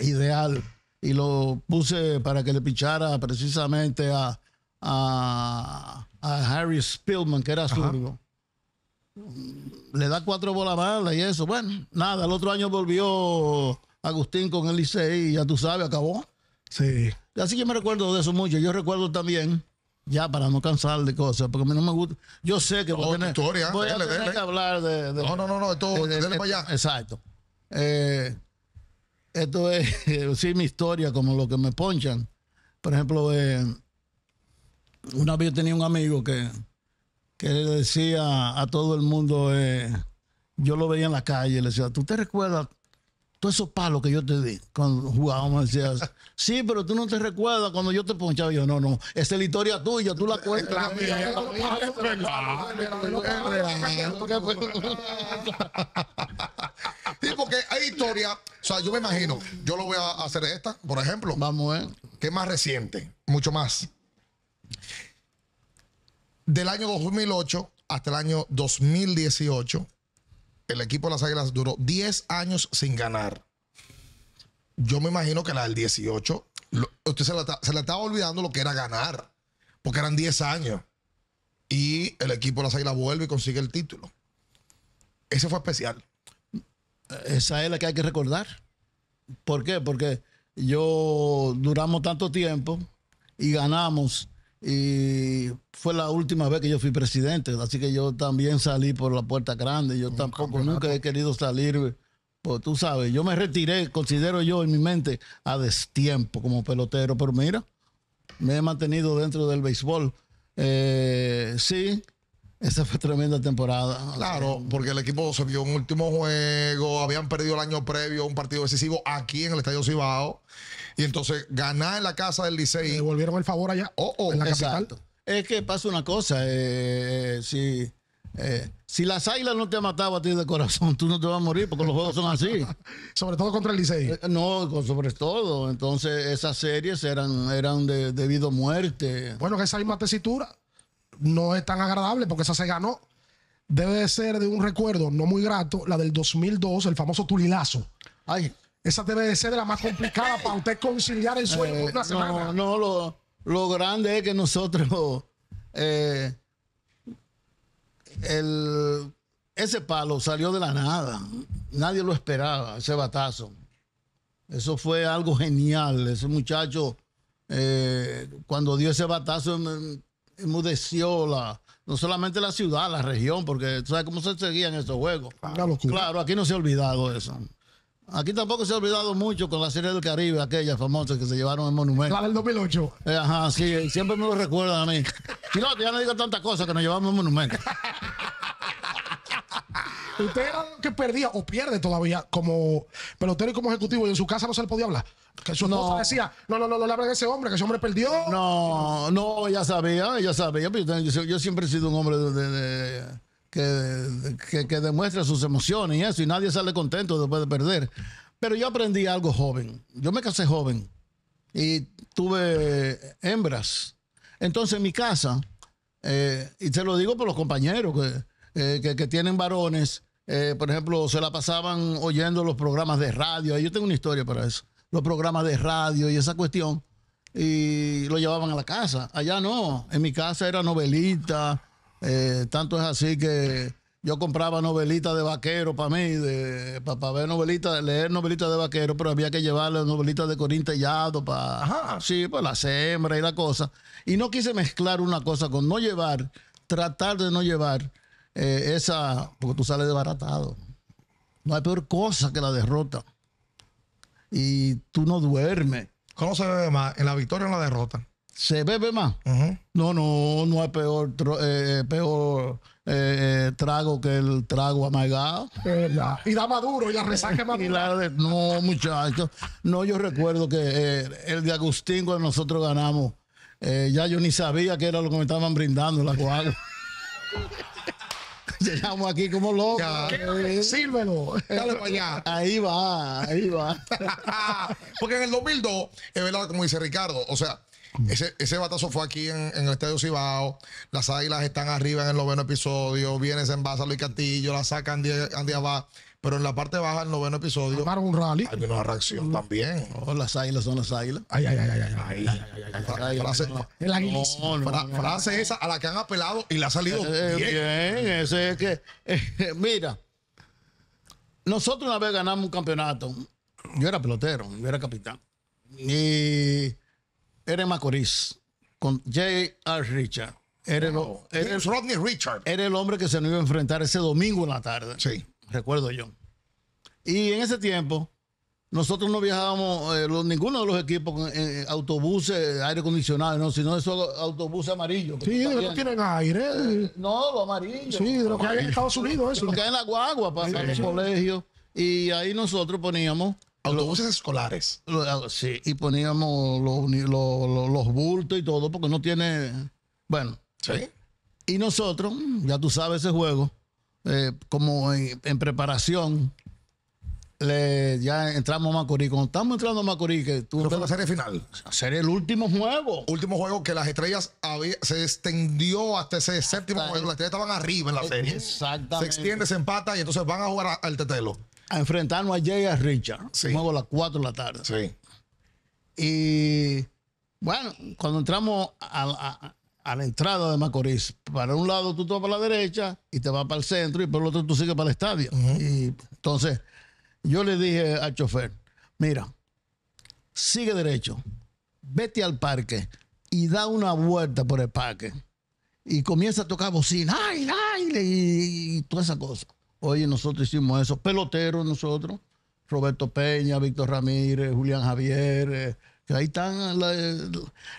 ideal, y lo puse para que le pichara precisamente a, a, Harry Spillman, que era zurdo. Le da cuatro bolas malas y eso. Bueno, nada, el otro año volvió Agustín con el Licey y ya tú sabes, acabó. Sí. Así que me recuerdo de eso mucho. Yo recuerdo también ya para no cansar de cosas, porque a mí no me gusta. Yo sé que voy a oh, tener, historia, que hablar de, No, no, no, no, esto, de, para allá. Exacto. Eh, esto es, sí, mi historia, como lo que me ponchan. Por ejemplo, eh, una vez tenía un amigo que, le decía a todo el mundo, eh, yo lo veía en la calle, le decía, ¿tú te recuerdas todos esos palos que yo te di cuando jugábamos, sí, pero tú no te recuerdas cuando yo te ponchaba. Yo, no, no, esa es la historia tuya, tú la cuentas. La mía, es verdad. Sí, porque hay historia. o sea, yo me imagino, yo lo voy a hacer esta, por ejemplo. Vamos a ver. Que es más reciente, mucho más. Del año 2008 hasta el año 2018 el equipo de las Águilas duró 10 años sin ganar. Yo me imagino que la del 18, usted se le estaba olvidando lo que era ganar, porque eran 10 años. Y el equipo de las Águilas vuelve y consigue el título. Ese fue especial. Esa es la que hay que recordar. ¿Por qué? Porque yo duramos tanto tiempo y ganamos y fue la última vez que yo fui presidente, así que yo también salí por la puerta grande, yo tampoco nunca he querido salir, pues tú sabes, yo me retiré, considero yo en mi mente, a destiempo como pelotero, pero mira, me he mantenido dentro del béisbol. Eh, sí, esa fue tremenda temporada. Claro, porque el equipo se vio un último juego, habían perdido el año previo un partido decisivo aquí en el Estadio Cibao y entonces ganar en la casa del Licey. ¿Volvieron el favor allá. Oh, oh, Es que pasa una cosa. Eh, eh, eh si. las águilas no te ha matado a ti de corazón, tú no te vas a morir porque los juegos son así. sobre todo contra el Licey. Eh, no, sobre todo. Entonces, esas series eran, eran de debido a muerte. Bueno, que esa misma tesitura no es tan agradable porque esa se ganó. Debe ser de un recuerdo no muy grato, la del 2002, el famoso Tulilazo. Ay, esa debe de ser la más complicada para usted conciliar el sueño eh, No, no, lo, grande es que nosotros eh, ese palo salió de la nada. Nadie lo esperaba, ese batazo. Eso fue algo genial. Ese muchacho, eh, cuando dio ese batazo, em, em, enmudeció la, no solamente la ciudad, la región, porque tú sabes cómo se seguían esos juegos. Claro, aquí no se ha olvidado eso. Aquí tampoco se ha olvidado mucho con la serie del Caribe, aquellas famosas que se llevaron el monumento. La del 2008. Eh, ajá, sí, siempre me lo recuerdan a mí. Chilote, ya no digo tantas cosas que nos llevamos el monumento. Usted era que perdía o pierde todavía como pelotero y como ejecutivo y en su casa no se le podía hablar. Que su esposa no. decía, no, no, no, no le hablan de ese hombre, que ese hombre perdió. No, no, ella sabía, ella sabía. Yo, yo siempre he sido un hombre de que, que, demuestra sus emociones y eso, y nadie sale contento después de perder. Pero yo aprendí algo joven. Yo me casé joven y tuve hembras. Entonces en mi casa, eh, y se lo digo por los compañeros que, eh, tienen varones, eh, por ejemplo, se la pasaban oyendo los programas de radio. Yo tengo una historia para eso. Los programas de radio y esa cuestión. Y lo llevaban a la casa. Allá no. En mi casa era novelita eh, tanto es así que yo compraba novelitas de vaquero para mí, para ver novelitas, leer novelitas de vaquero, pero había que llevarle novelitas de Corín Tellado para. Sí, la siembra y la cosa. Y no quise mezclar una cosa con no llevar, tratar de no llevar eh, esa. Porque tú sales desbaratado. No hay peor cosa que la derrota. Y tú no duermes. ¿Cómo se ve más? ¿En la victoria o en la derrota? se bebe más. No, no, no hay peor, eh, eh, peor eh, trago que el trago amargado. y da maduro, ya resaca maduro. no, muchachos. No, yo recuerdo que el de Agustín, cuando nosotros ganamos, ya yo ni sabía que era lo que me estaban brindando la cual. Llegamos aquí como locos. sírvelo. Dale allá. Ahí va, ahí va. Porque en el 2002, es verdad, como dice Ricardo, o sea, ese, batazo fue aquí en, el Estadio Cibao. Las águilas están arriba en el noveno episodio. Viene se envasa Luis Castillo, la sacan Andy, abajo. Pero en la parte baja el noveno episodio. Para un rally. Hay una reacción también. las águilas son las águilas. Ay, ay, ay, ay, ay. Frase esa a la que han apelado y la ha salido. bien. es que. mira, nosotros una vez ganamos un campeonato. Yo era pelotero, yo era capitán. Y eres Macorís, con J.R. Richard. Eres, Rodney Richard. Era el hombre que se nos iba a enfrentar ese domingo en la tarde. Sí. Recuerdo yo. Y en ese tiempo, nosotros no viajábamos, eh, ninguno de los equipos eh, eh, autobuses, aire acondicionado, sino esos autobuses amarillos. Sí, no tienen aire. no, los amarillos. Sí, de que hay en Estados Unidos, eso. que hay en la guagua para sí, sí. los colegios. Y ahí nosotros poníamos Autobuses escolares. Ah, sí, y poníamos los, los, bultos y todo, porque no tiene. Bueno. Sí. Y nosotros, ya tú sabes ese juego, eh, como en, preparación, ya entramos a Macorís. Cuando estamos entrando a Macorís, que tú. fue la serie final. Sería el último juego. Último juego que las estrellas se extendió hasta ese séptimo juego. Las estrellas estaban arriba en la serie. Exactamente. Se extiende, se empata y entonces van a jugar al tetelo a enfrentarnos a Jay a Richard. luego a las 4 de la tarde. Sí. Y bueno, cuando entramos a, la entrada de Macorís, para un lado tú te vas para la derecha y te vas para el centro y por el otro tú sigues para el estadio. Y entonces yo le dije al chofer, mira, sigue derecho, vete al parque y da una vuelta por el parque y comienza a tocar bocina, ay, ay, y, y toda esa cosa. Oye, nosotros hicimos eso, peloteros nosotros, Roberto Peña, Víctor Ramírez, Julián Javier, eh, que ahí están,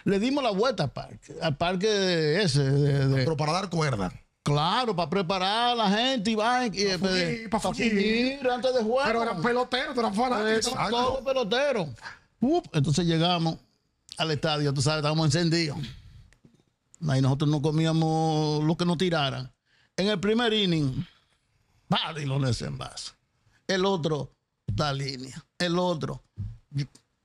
le dimos la vuelta al parque, al parque ese. Pero para dar cuerda. Claro, para preparar a la gente y van y, para, fugir, antes de jugar. Pero eran peloteros, eran fanáticos. Todos peloteros. entonces llegamos al estadio, tú sabes, estábamos encendidos. Ahí nosotros no comíamos lo que nos tiraran. En el primer inning, y lo base El otro la línea. El otro.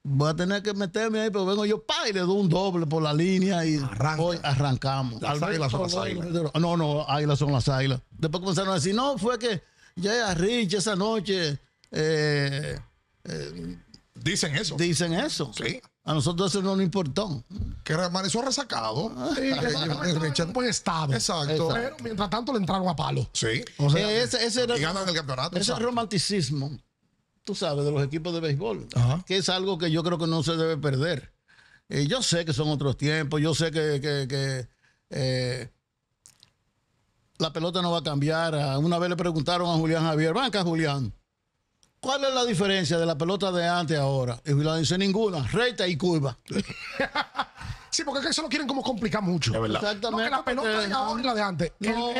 Voy a tener que meterme ahí, pero vengo yo, pa, y le doy un doble por la línea y hoy arrancamos. no, no son las No, son las águilas. Después comenzaron a decir, no, fue que ya a Rich esa noche. Eh, eh, dicen eso. Dicen eso. Sí. A nosotros eso no nos importó. Que amaneció resacado. Sí, eh, eh, estaba Exacto. mientras tanto le entraron a palo. Sí. Eh, ese, era, el Ese romanticismo, tú sabes, de los equipos de béisbol. Que es algo que yo creo que no se debe perder. yo sé que son otros tiempos, yo sé que, la pelota no va a cambiar. Una vez le preguntaron a Julián Javier, banca Julián, ¿Cuál es la diferencia de la pelota de antes a ahora? Y la dice ninguna, recta y curva. Sí, porque es que eso lo quieren como complicar mucho. Exactamente. No, que la pelota de ahora y la de antes.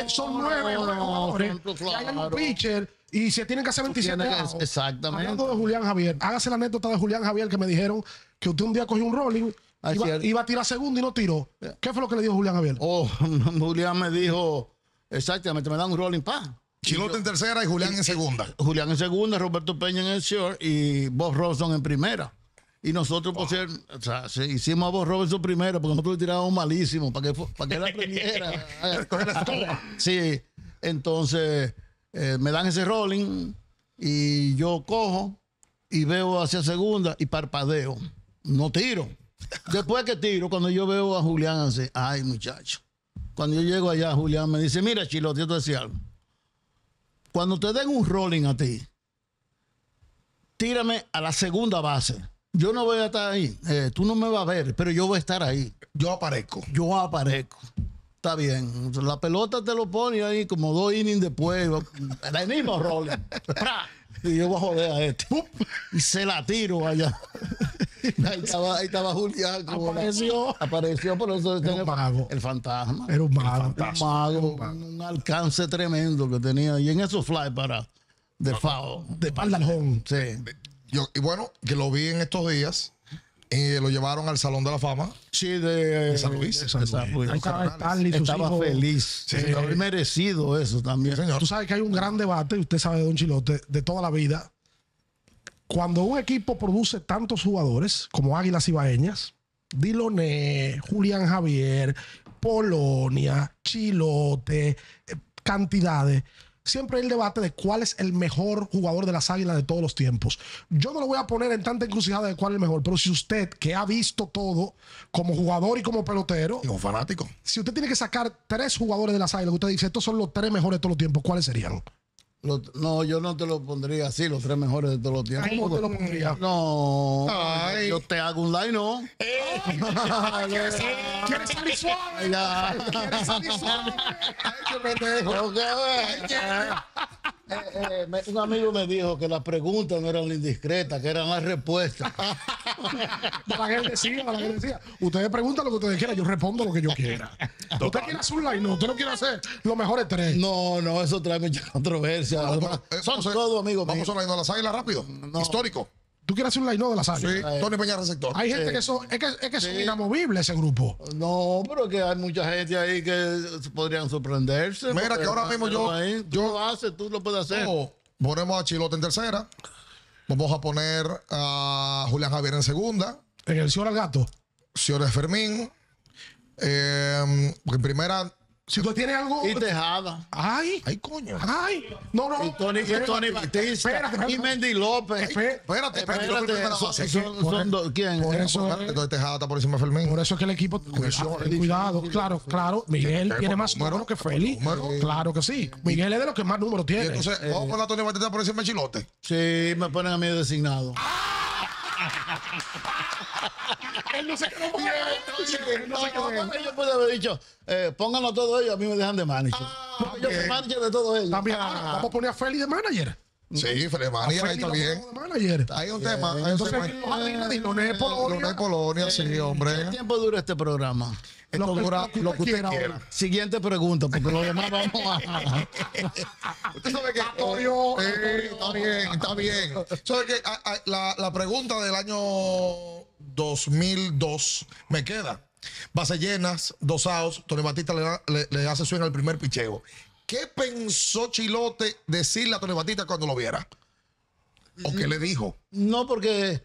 son nueve no, hay un pitcher y se tienen que hacer 27 Exactamente. Hablando de Julián Javier. Hágase la anécdota de Julián Javier que me dijeron que usted un día cogió un rolling. Ah, iba, a tirar segundo y no tiró. Eh. ¿Qué fue lo que le dijo Julián Javier? Oh, Julián me dijo, exactamente, me dan un rolling, pa. Chilote en tercera y Julián en segunda. Julián en segunda, Roberto Peña en el short y Bob Robson en primera. Y nosotros, hicimos a Bob Robinson primero, porque nosotros le tirábamos malísimo, para que, para que sí, entonces eh, me dan ese rolling y yo cojo y veo hacia segunda y parpadeo. No tiro. Después que tiro, cuando yo veo a Julián, ay muchacho. Cuando yo llego allá, Julián me dice, mira, Chilote, yo te decía algo cuando te den un rolling a ti, tírame a la segunda base. Yo no voy a estar ahí. Eh, tú no me vas a ver, pero yo voy a estar ahí. Yo aparezco. Yo aparezco. Está bien. La pelota te lo pone ahí como dos innings después. El mismo rolling. Y yo voy a joder a este. Y se la tiro allá. ahí, estaba, Julián, apareció. apareció, por eso El, fantasma. Era un mago. Un alcance tremendo que tenía. Y en esos fly para de FAO. De Paldalón. Sí. y bueno, que lo vi en estos días. y lo llevaron al Salón de la Fama. Sí, de, San Luis. estaba feliz. Sí, merecido eso también. señor. Tú sabes que hay un gran debate, usted sabe, Don Chilote, de toda la vida, cuando un equipo produce tantos jugadores como Águilas Ibaeñas, Diloné, Julián Javier, Polonia, Chilote, eh, cantidades, siempre hay el debate de cuál es el mejor jugador de las Águilas de todos los tiempos. Yo no lo voy a poner en tanta encrucijada de cuál es el mejor, pero si usted, que ha visto todo como jugador y como pelotero, y como fanático, si usted tiene que sacar tres jugadores de las Águilas, usted dice, estos son los tres mejores de todos los tiempos, ¿cuáles serían? no, yo no te lo pondría así, los tres mejores de todos los tiempos. te lo No. Yo te hago un line, ¿no? ¿Quieres, salir suave? ¿Quieres salir suave? un amigo me dijo que las preguntas no eran indiscretas, que eran las respuestas. para que decía, que decía. Ustedes preguntan lo que ustedes quieran, yo respondo lo que yo quiera. Total. Usted quiere hacer un line, no, usted no quiere hacer los mejores tres. No, no, eso trae mucha controversia. Eh, vamos a, todos amigos Vamos de a la las águilas rápido. Histórico. Tú quieres hacer un line de las águilas. Sí, eh, Tony Peña receptor. Hay gente que es que, es que ese grupo. No, pero que hay mucha gente ahí que podrían sorprenderse. Mira, que ahora mismo yo. yo lo haces, tú lo puedes hacer. Oh. ponemos a Chilote en tercera. Vamos a poner a Julián Javier en segunda. En el señor al gato. Señor Fermín. Eh, porque en primera si tú tienes algo. Y Tejada. Ay. Ay, coño. Ay. No, no. Y Tony, y Tony Batista. Espérate, y Mendy López. Espérate, espérate. espérate son, son, son dos. ¿Quién? Por eso. Entonces Tejada está por encima de Fermín. Por eso es que el equipo. Cuidado, claro, claro. Miguel tiene más números que Félix. Claro que sí. Miguel es de los que más números tiene. Entonces, eh, vamos con la Tony Batista por encima de Chilote. Sí, me ponen a mí designado. ¡Ah! Él no se quedó quieto. No se Yo puedo haber dicho, eh, pónganlo todo ellos, a mí me dejan de manager. Ah, yo soy manager de todo ellos. También, ah, vamos a poner a Feli de manager. Sí, Freddy Manager ahí también. Manager. Hay un tema. Hay Entonces, un eh, Polonia. sí, eh, hombre. ¿Qué tiempo dura este programa? Esto dura lo que, lo usted quiera. Siguiente pregunta, porque lo demás vamos a. usted sabe que. Eh, está bien, está bien. ¿Sabe que ah, ah, la, la pregunta del año 2002. Me queda. Base llenas, dos aos Tony Batista le, hace suena el primer picheo. ¿Qué pensó Chilote decirle a Tony Batista cuando lo viera? ¿O qué le dijo? No, porque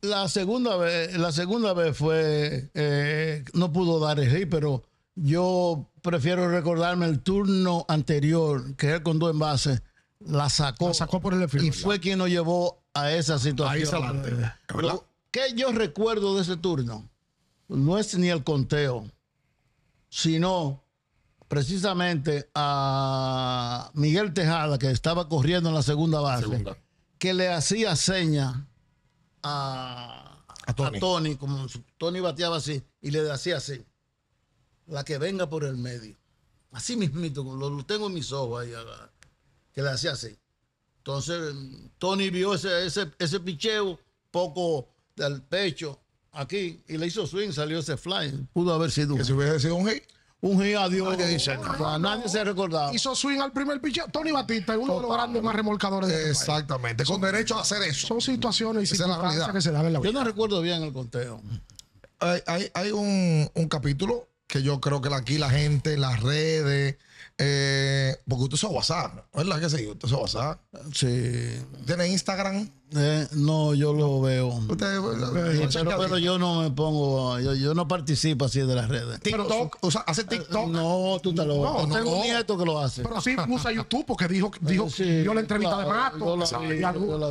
la segunda vez, la segunda vez fue, eh, no pudo dar el rey, pero yo prefiero recordarme el turno anterior, que él con dos envases, la sacó. sacó por Y fue quien nos llevó a esa situación. Eh, ¿Qué yo recuerdo de ese turno? No es ni el conteo, sino precisamente a Miguel Tejada, que estaba corriendo en la segunda base, que le hacía seña a, Tony. como Tony bateaba así, y le decía así, la que venga por el medio. Así mismito, lo, tengo en mis ojos ahí, que le hacía así. Entonces, Tony vio ese, ese, ese picheo poco del pecho aquí y le hizo swing, salió ese fly. Pudo haber sido un Que si hubiese sido un hit. Un hit a Nadie, ah, nadie se recordaba. Hizo swing al primer pichón Tony Batista, uno de los grandes más remolcadores este Exactamente, con derecho a hacer eso. Son situaciones y se la vida. Yo no recuerdo bien el conteo. Hay, un, un capítulo que yo creo que aquí la gente, las redes, eh, porque usted usa WhatsApp, ¿verdad que sí? Usted usa WhatsApp. Sí. ¿Tiene Instagram? Eh, no, yo lo veo. Eh, pero, yo no me pongo, yo, no participo así de las redes. ¿TikTok? Pero, ¿Hace eh, TikTok? No, tú te lo no, no Tengo un nieto que lo hace. Pero sí usa YouTube porque dijo, dijo yo la entrevista de Mato.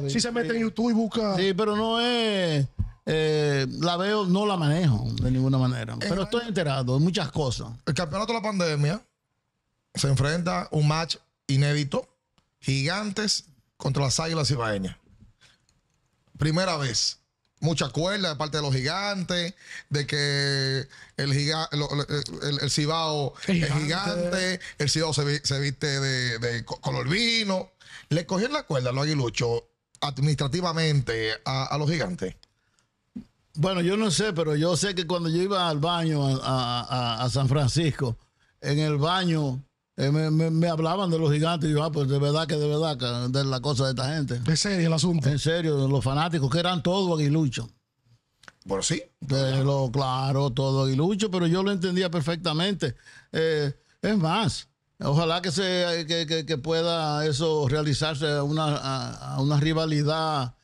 sí, se mete en YouTube y busca. Sí, pero no es. la veo, no la manejo de ninguna manera. Pero estoy enterado de muchas cosas. El campeonato de la pandemia se enfrenta un match inédito, gigantes contra las águilas cibaeñas Primera vez. Mucha cuerda de parte de los gigantes, de que el, el, Cibao es gigante, el Cibao se, viste de, color vino. Le cogieron la cuerda a los aguiluchos administrativamente a, los gigantes. Bueno, yo no sé, pero yo sé que cuando yo iba al baño a San Francisco, en el baño eh, me, hablaban de los gigantes y yo, ah, pues de verdad que de verdad de la cosa de esta gente. ¿En serio el asunto? En serio, los fanáticos que eran todos aguiluchos. Bueno, sí. claro, todo aguiluchos pero yo lo entendía perfectamente. Eh, es más, ojalá que, se, que, pueda eso realizarse una, una rivalidad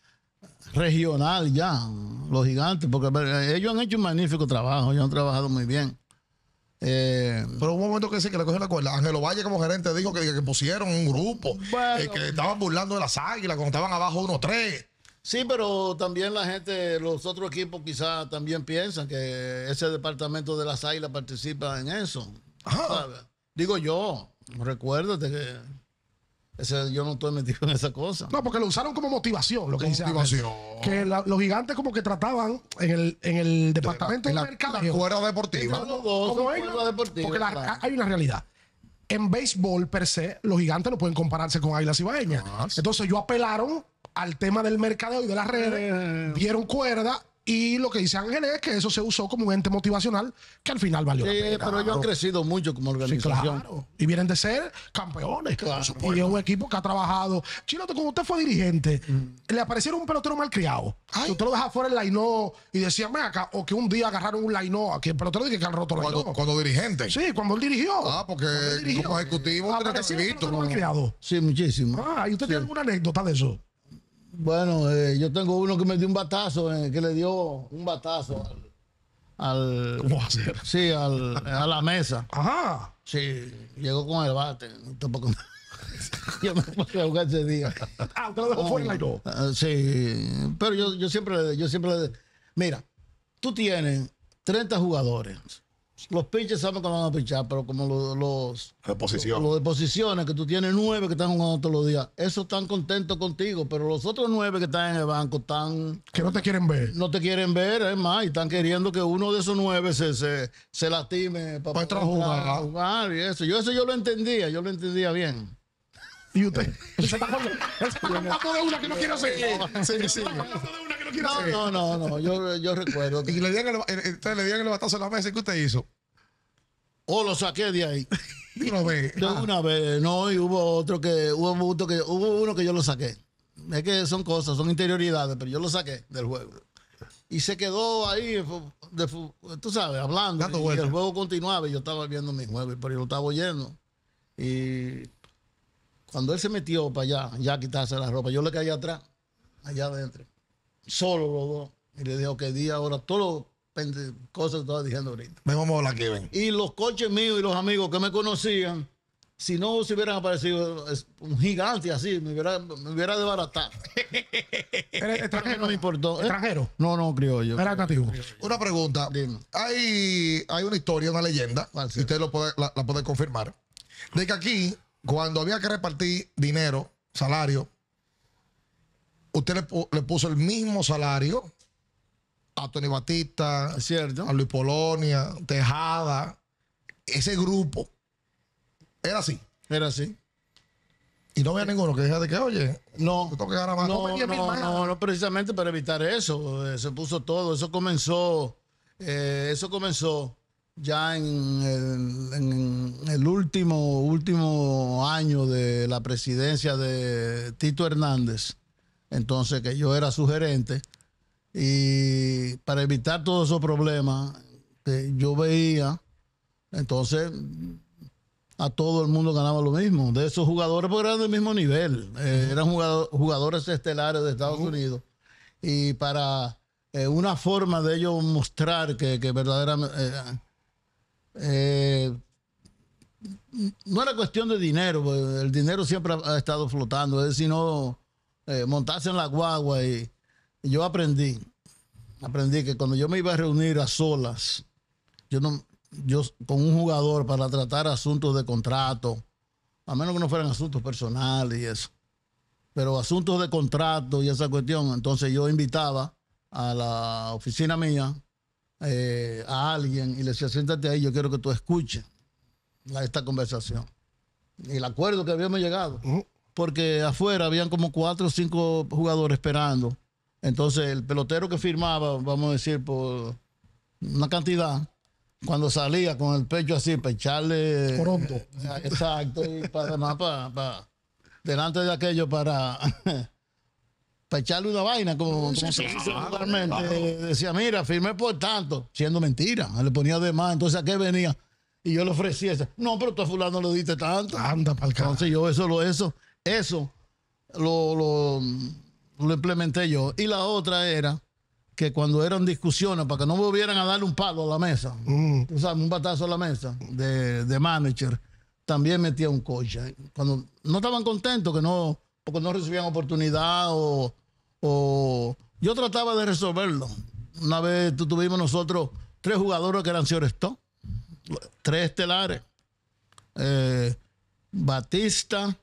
regional ya, los gigantes, porque eh, ellos han hecho un magnífico trabajo, ellos han trabajado muy bien. Eh, pero un momento que sí, que le cogió la cuerda. Ángelo Valle como gerente dijo que, pusieron un grupo, eh, que estaban burlando de las águilas cuando estaban abajo 1 tres Sí, pero también la gente, los otros equipos quizás también piensan que ese departamento de las águilas participa en eso. Digo yo, recuérdate que yo no estoy metido en esa cosa. No, porque lo usaron como motivación, lo que Motivación. Que los gigantes como que trataban en el, departamento de, la, de cuerda deportiva. porque hay una realidad. En béisbol per se, los gigantes no pueden compararse con Águilas y ah, Entonces ellos apelaron al tema del mercadeo y de las redes, eh. dieron cuerda y lo que dice Ángel es que eso se usó como un ente motivacional que al final valió pero ellos han crecido mucho como organización. Y vienen de ser campeones. y es un equipo que ha trabajado. Chino, como usted fue dirigente, mm. le aparecieron un pelotero malcriado. Usted lo deja fuera el Lainó y decía, acá, o que un día agarraron un Lainó, que el pelotero dije que han roto cuando, cuando dirigente. Sí, cuando él dirigió. Ah, porque como ejecutivo, tiene visto. malcriado. Sí, muchísimo. Ah, ¿y usted tiene alguna anécdota de eso? Bueno, eh, yo tengo uno que me dio un batazo, eh, que le dio un batazo al. a Sí, a la mesa. Ajá. Sí, llegó con el bate. yo me puse a jugar ese día. Ah, usted lo dejó fuera ah, Sí, pero yo, yo siempre, yo siempre. Mira, tú tienes 30 jugadores los pinches saben que van a pinchar, pero como los, los, los, de posiciones, que tú tienes nueve que están jugando todos los días, esos están contentos contigo, pero los otros nueve que están en el banco están... Que no te quieren ver. No te quieren ver, es más, y están queriendo que uno de esos nueve se, se, se lastime para, para jugar y eso. Yo eso yo lo entendía, yo lo entendía bien. Y usted. Se está de una que no quiero de una que No, no, no, no. Yo, yo recuerdo. Y le dieron entonces le dieron el batazo en la mesa. ¿Qué usted hizo? O oh, lo saqué de ahí. De una vez. De ah. una vez, no, y hubo otro que, hubo uno que, hubo uno que yo lo saqué. Es que son cosas, son interioridades, pero yo lo saqué del juego. Y se quedó ahí, tú sabes, hablando. Y, y el juego continuaba y yo estaba viendo mi juego, pero yo lo estaba oyendo. Y cuando él se metió para allá, ya a quitarse la ropa, yo le caí atrás, allá adentro, solo los dos. Y le dijo que día ahora todo las cosas que estaba diciendo ahorita. Me vamos a aquí, ven. Y los coches míos y los amigos que me conocían, si no se hubieran aparecido un gigante así, me hubiera, me hubiera desbaratado. extranjero? No me importó. ¿Extranjero? No, no, criollo. Era nativo. Una pregunta. Hay, hay una historia, una leyenda, si usted lo puede, la puede confirmar, de que aquí cuando había que repartir dinero, salario, usted le, puso el mismo salario a Tony Batista, cierto. a Luis Polonia, Tejada, ese grupo. Era así. Era así. Y no había ninguno que dijera de que, oye, no, No, no, no, precisamente para evitar eso. Eh, se puso todo. Eso comenzó. Eh, eso comenzó ya en el, último, último año de la presidencia de Tito Hernández, entonces que yo era su gerente, y para evitar todos esos problemas yo veía, entonces a todo el mundo ganaba lo mismo. De esos jugadores, porque eran del mismo nivel, eh, eran jugadores estelares de Estados Unidos. Y para eh, una forma de ellos mostrar que, verdaderamente... Eh, eh, no era cuestión de dinero, pues, el dinero siempre ha estado flotando, es sino eh, montarse en la guagua y, yo aprendí, aprendí que cuando yo me iba a reunir a solas, yo no, yo con un jugador para tratar asuntos de contrato, a menos que no fueran asuntos personales y eso, pero asuntos de contrato y esa cuestión, entonces yo invitaba a la oficina mía eh, a alguien y le decía, siéntate ahí, yo quiero que tú escuches esta conversación. Y el acuerdo que habíamos llegado. Porque afuera habían como cuatro o cinco jugadores esperando. Entonces el pelotero que firmaba, vamos a decir, por una cantidad, cuando salía con el pecho así, para echarle... Pronto. Eh, exacto, y para, para, para delante de aquello para... para echarle una vaina, como, como sí, decía, mira, firmé por tanto, siendo mentira, le ponía de más, entonces a qué venía. Y yo le ofrecía, no, pero tú a fulano le diste tanto. Anda, para Entonces yo eso, lo, eso, eso lo, lo, implementé yo. Y la otra era que cuando eran discusiones, para que no volvieran a darle un palo a la mesa, mm. un batazo a la mesa de, de manager, también metía un coche. Cuando no estaban contentos, que no, porque no recibían oportunidad o o yo trataba de resolverlo. Una vez tuvimos nosotros tres jugadores que eran Ciorestó, tres estelares. Eh, Batista,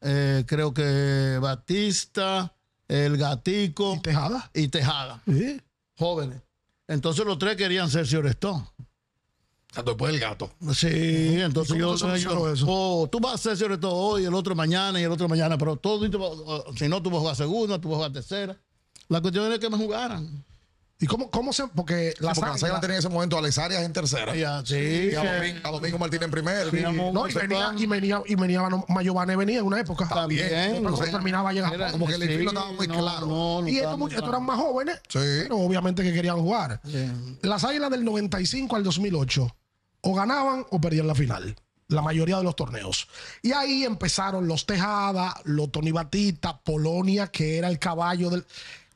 eh, creo que Batista, el Gatico. Y Tejada. Y Jóvenes. Entonces los tres querían ser Ciorestó después del gato. Sí, entonces yo, eso? Oh, tú vas a hacer sobre todo hoy, el otro mañana y el otro mañana, pero todo, oh, si no, tú vas a jugar segunda, tú vas a jugar tercera. La cuestión es que me jugaran. ¿Y cómo, cómo se.? Porque la águilas tenían tenía en ese momento a Alex en tercera. sí, y a, Domingo, martín en primera. y, venía, y venía, y venía, venía en una época. Pero terminaba llegando. como que el estilo estaba muy claro. y estos, estos, eran más jóvenes, pero obviamente que querían jugar. Las Águilas del 95 al 2008 o ganaban o perdían la final. La mayoría de los torneos. Y ahí empezaron los Tejada, los Tony Batista, Polonia, que era el caballo del.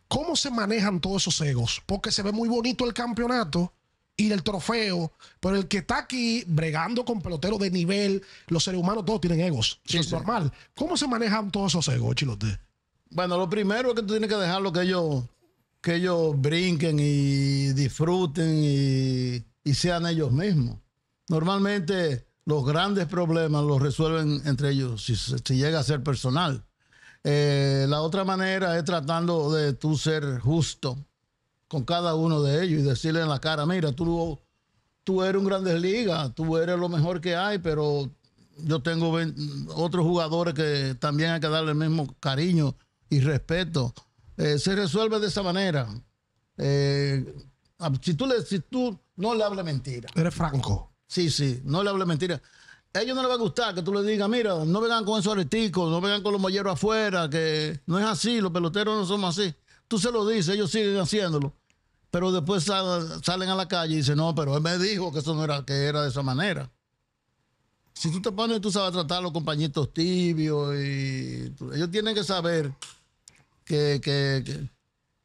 ¿Cómo se manejan todos esos egos? Porque se ve muy bonito el campeonato y el trofeo, pero el que está aquí bregando con peloteros de nivel, los seres humanos todos tienen egos. es normal. ¿Cómo se manejan todos esos egos, Chilote? Bueno, lo primero es que tú tienes que dejarlo que ellos, que ellos brinquen y disfruten y sean ellos mismos. Normalmente los grandes problemas los resuelven entre ellos si, llega a ser personal. Eh, la otra manera es tratando de tú ser justo con cada uno de ellos y decirle en la cara, mira, tú, tú eres un grandes liga, tú eres lo mejor que hay, pero yo tengo otros jugadores que también hay que darle el mismo cariño y respeto. Eh, se resuelve de esa manera. Eh, si, tú le, si tú no le hablas mentira. Eres franco. Sí, sí, no le hable mentira. A ellos no les va a gustar que tú les digas, mira, no vengan con esos areticos, no vengan con los molleros afuera, que no es así, los peloteros no somos así. Tú se lo dices, ellos siguen haciéndolo. Pero después salen a la calle y dicen, no, pero él me dijo que eso no era, que era de esa manera. Si tú te pones, tú sabes tratar a los compañitos tibios y ellos tienen que saber que, que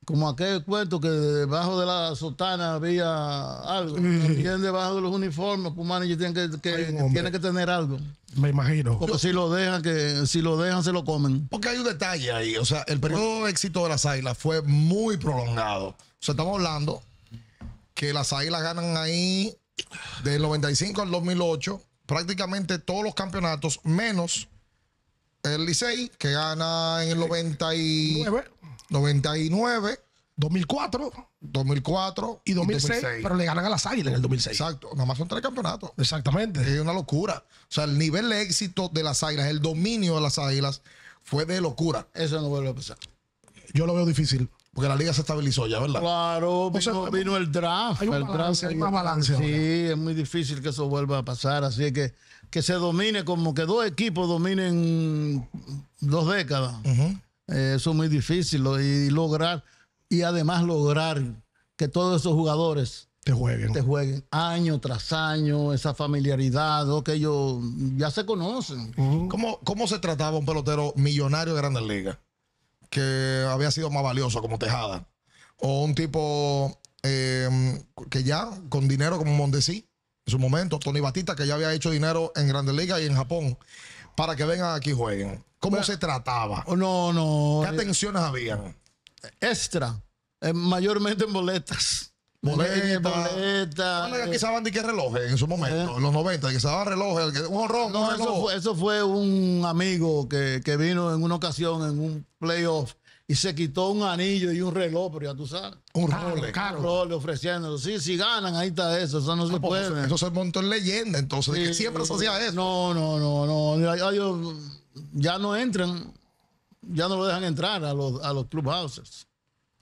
como aquel cuento que debajo de la sotana había algo, también debajo de los uniformes, Pumanich manager que, tiene que tener algo. Me imagino. Porque si lo dejan, que si lo dejan, se lo comen. Porque hay un detalle ahí. O sea, el periodo de éxito de las águilas fue muy prolongado. O sea, estamos hablando que las águilas ganan ahí del 95 al 2008 prácticamente todos los campeonatos, menos el Licey, que gana en el 99. 99, 2004, 2004 y 2006, Pero le ganan a las Águilas en el 2006. Exacto. Nada más son tres campeonatos. Exactamente. Es una locura. O sea, el nivel de éxito de las Águilas, el dominio de las Águilas fue de locura. Eso no vuelve a pasar. Yo lo veo difícil. Porque la liga se estabilizó ya, ¿verdad? Claro, vino, el draft. Hay, balance, Sí, es muy difícil que eso vuelva a pasar. Así que que se domine como que dos equipos dominen dos décadas. ajá eh, eso es muy difícil y lograr, y además lograr que todos esos jugadores te jueguen. Te jueguen año tras año, esa familiaridad, que ellos ya se conocen. ¿Cómo, se trataba un pelotero millonario de grandes ligas que había sido más valioso como Tejada? O un tipo em, que ya con dinero como Mondesi en su momento, Tony Batista, que ya había hecho dinero en grandes ligas y en Japón, para que vengan aquí y jueguen. ¿Cómo se trataba? Oh, no, no. ¿Qué eh, atenciones había? Extra. Eh, mayormente en boletas. Boletas. boleta bueno, eh, de qué relojes eh, en su momento, en los 90, quizás relojes, un horror. No, un Eso, fue, eso, fue, un amigo que, que, vino en una ocasión en un playoff y se quitó un anillo y un reloj, pero ya tú sabes. Un roble. Un roble ofreciéndolo. Sí, si ganan, ahí está eso, eso no ah, se pues, puede. Eso, es se montó en leyenda, entonces, de que siempre se hacía eso. No, no, no, no. yo, ya no entran, ya no lo dejan entrar a los, a clubhouses.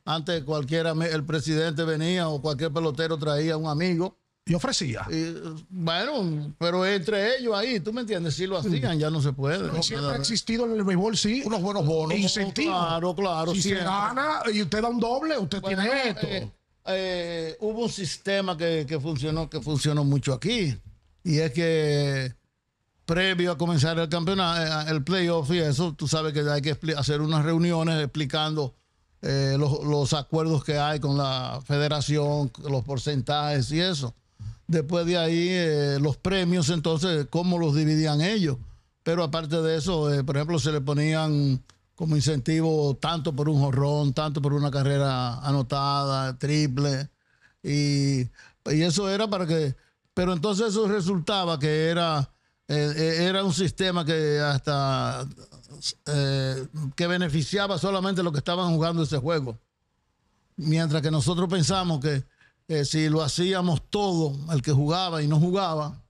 Antes cualquiera, el presidente venía o cualquier pelotero traía un amigo. Y ofrecía. bueno, pero entre ellos ahí, tú me entiendes, si lo mm. hacían, ya no se puede. No siempre ha existido en el béisbol, sí, unos buenos bonos. incentivos. Claro, claro. Si se gana y usted da un doble, usted tiene eh, esto. Eh, eh, hubo un sistema que, que, funcionó, que funcionó mucho aquí. Y es que previo a comenzar el campeonato, eh, el playoff y eso, tú sabes que hay que hacer unas reuniones explicando eh, los, acuerdos que hay con la federación, los porcentajes y eso. Después de ahí, eh, los premios, entonces, cómo los dividían ellos. Pero aparte de eso, por ejemplo, se le ponían como incentivo tanto por un jorrón, tanto por una carrera anotada, triple. Y, y eso era para que... Pero entonces eso resultaba que era eh, eh, era un sistema que hasta eh, que beneficiaba solamente a los que estaban jugando ese juego. Mientras que nosotros pensamos que si lo hacíamos todo, el que jugaba y no jugaba,